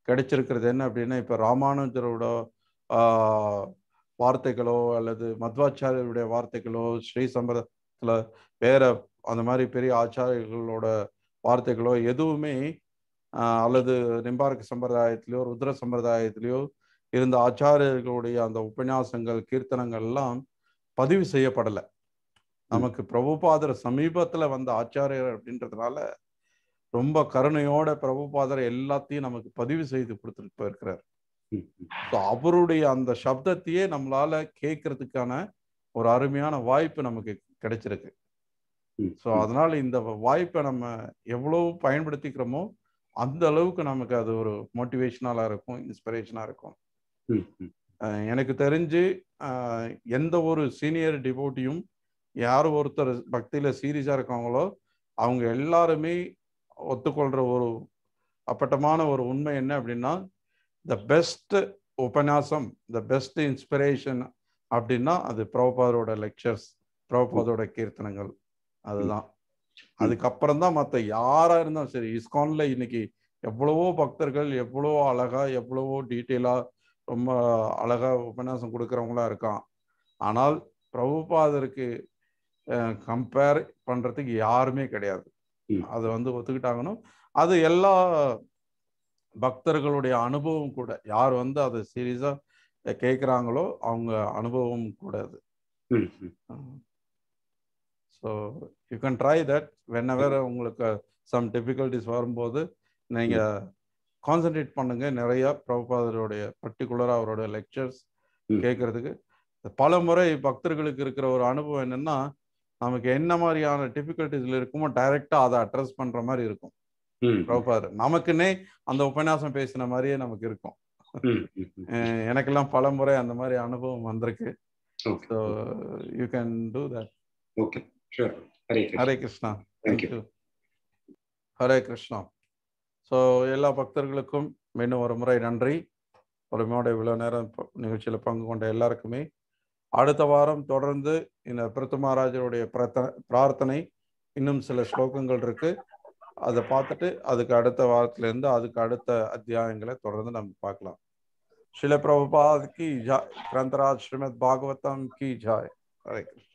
கிடைச்சிருக்கிறது என்ன அப்படின்னா இப்போ ராமானுஜரோட வார்த்தைகளோ அல்லது மத்வாச்சாரியருடைய வார்த்தைகளோ ஸ்ரீ சம்பிரதத்தில் வேற அந்த மாதிரி பெரிய ஆச்சாரியர்களோட வார்த்தைகளோ எதுவுமே அல்லது நிம்பார்க்க சம்பிரதாயத்திலையோ ருத்ர சம்பிரதாயத்திலையோ இருந்த ஆச்சாரியர்களுடைய அந்த உபன்யாசங்கள் கீர்த்தனங்கள் எல்லாம் பதிவு செய்யப்படலை நமக்கு பிரபுபாதர் சமீபத்தில் வந்த ஆச்சாரியர் அப்படின்றதுனால ரொம்ப கருணையோட பிரபுபாதர் எல்லாத்தையும் நமக்கு பதிவு செய்து கொடுத்துட்டு போயிருக்கிறார் அவருடைய அந்த சப்தத்தையே நம்மளால கேட்கறதுக்கான ஒரு அருமையான வாய்ப்பு நமக்கு கிடைச்சிருக்கு ஸோ அதனால இந்த வாய்ப்பை நம்ம எவ்வளவு பயன்படுத்திக்கிறோமோ அந்த அளவுக்கு நமக்கு அது ஒரு மோட்டிவேஷனலா இருக்கும் இன்ஸ்பிரேஷனா இருக்கும் எனக்கு தெரிஞ்சு எந்த ஒரு சீனியர் டிபோட்டியும் யார் ஒருத்தர் பக்தியில சீரியஸா இருக்காங்களோ அவங்க எல்லாருமே ஒத்துக்கொள்கிற ஒரு அப்பட்டமான ஒரு உண்மை என்ன அப்படின்னா த பெஸ்ட் உபன்யாசம் த பெஸ்ட் இன்ஸ்பிரேஷன் அப்படின்னா அது பிரபுபாதோட லெக்சர்ஸ் பிரபுபாதோட கீர்த்தனங்கள் அதுதான் அதுக்கப்புறம் தான் மற்ற யாராக இருந்தாலும் சரி இஸ்கான்ல இன்னைக்கு எவ்வளவோ பக்தர்கள் எவ்வளவோ அழகா எவ்வளவோ டீட்டெயிலாக ரொம்ப அழகா உபன்யாசம் கொடுக்குறவங்களா இருக்கான் ஆனால் பிரபுபாதருக்கு கம்பேர் பண்ணுறதுக்கு யாருமே கிடையாது அதை வந்து ஒத்துக்கிட்டாங்கன்னு அது எல்லா பக்தர்களுடைய அனுபவம் கூட யார் வந்து அதை சீரியஸா கேட்குறாங்களோ அவங்க அனுபவம் கூட அது so you can try that whenever உங்களுக்கு சம் டிஃபிகல்டிஸ் வரும்போது நீங்கள் கான்சென்ட்ரேட் பண்ணுங்க நிறைய பிரபுபாதருடைய பர்டிகுலராக அவரோட லெக்சர்ஸ் கேட்கறதுக்கு பல முறை பக்தர்களுக்கு இருக்கிற ஒரு அனுபவம் என்னன்னா நமக்கு என்ன மாதிரியான டிஃபிகல்ட்டிஸ்ல இருக்குமோ டைரக்டா அதை அட்ரஸ் பண்ற மாதிரி இருக்கும் நமக்குன்னே அந்த உபன்யாசம் பேசின மாதிரியே நமக்கு இருக்கும் எனக்கெல்லாம் பல முறை அந்த மாதிரி அனுபவம் வந்திருக்கு you can do that Hare Krishna thank you Hare Krishna so எல்லா பக்தர்களுக்கும் மீண்டும் ஒரு முறை நன்றி பொறுமையோட இவ்வளோ நேரம் நிகழ்ச்சியில் பங்கு கொண்ட எல்லாருக்குமே அடுத்த வாரம் தொடர்ந்து இந்த பிரத்து மகாராஜருடைய பிரார்த்தனை இன்னும் சில ஸ்லோகங்கள் இருக்கு அதை பார்த்துட்டு அதுக்கு அடுத்த இருந்து அதுக்கு அடுத்த அத்தியாயங்களை தொடர்ந்து நம்ம பார்க்கலாம் சில பிரபுபாத் கி ஜாய் கிரந்தராஜ் ஸ்ரீமத் பாகவதம் கி ஜாய் வரைக்கும்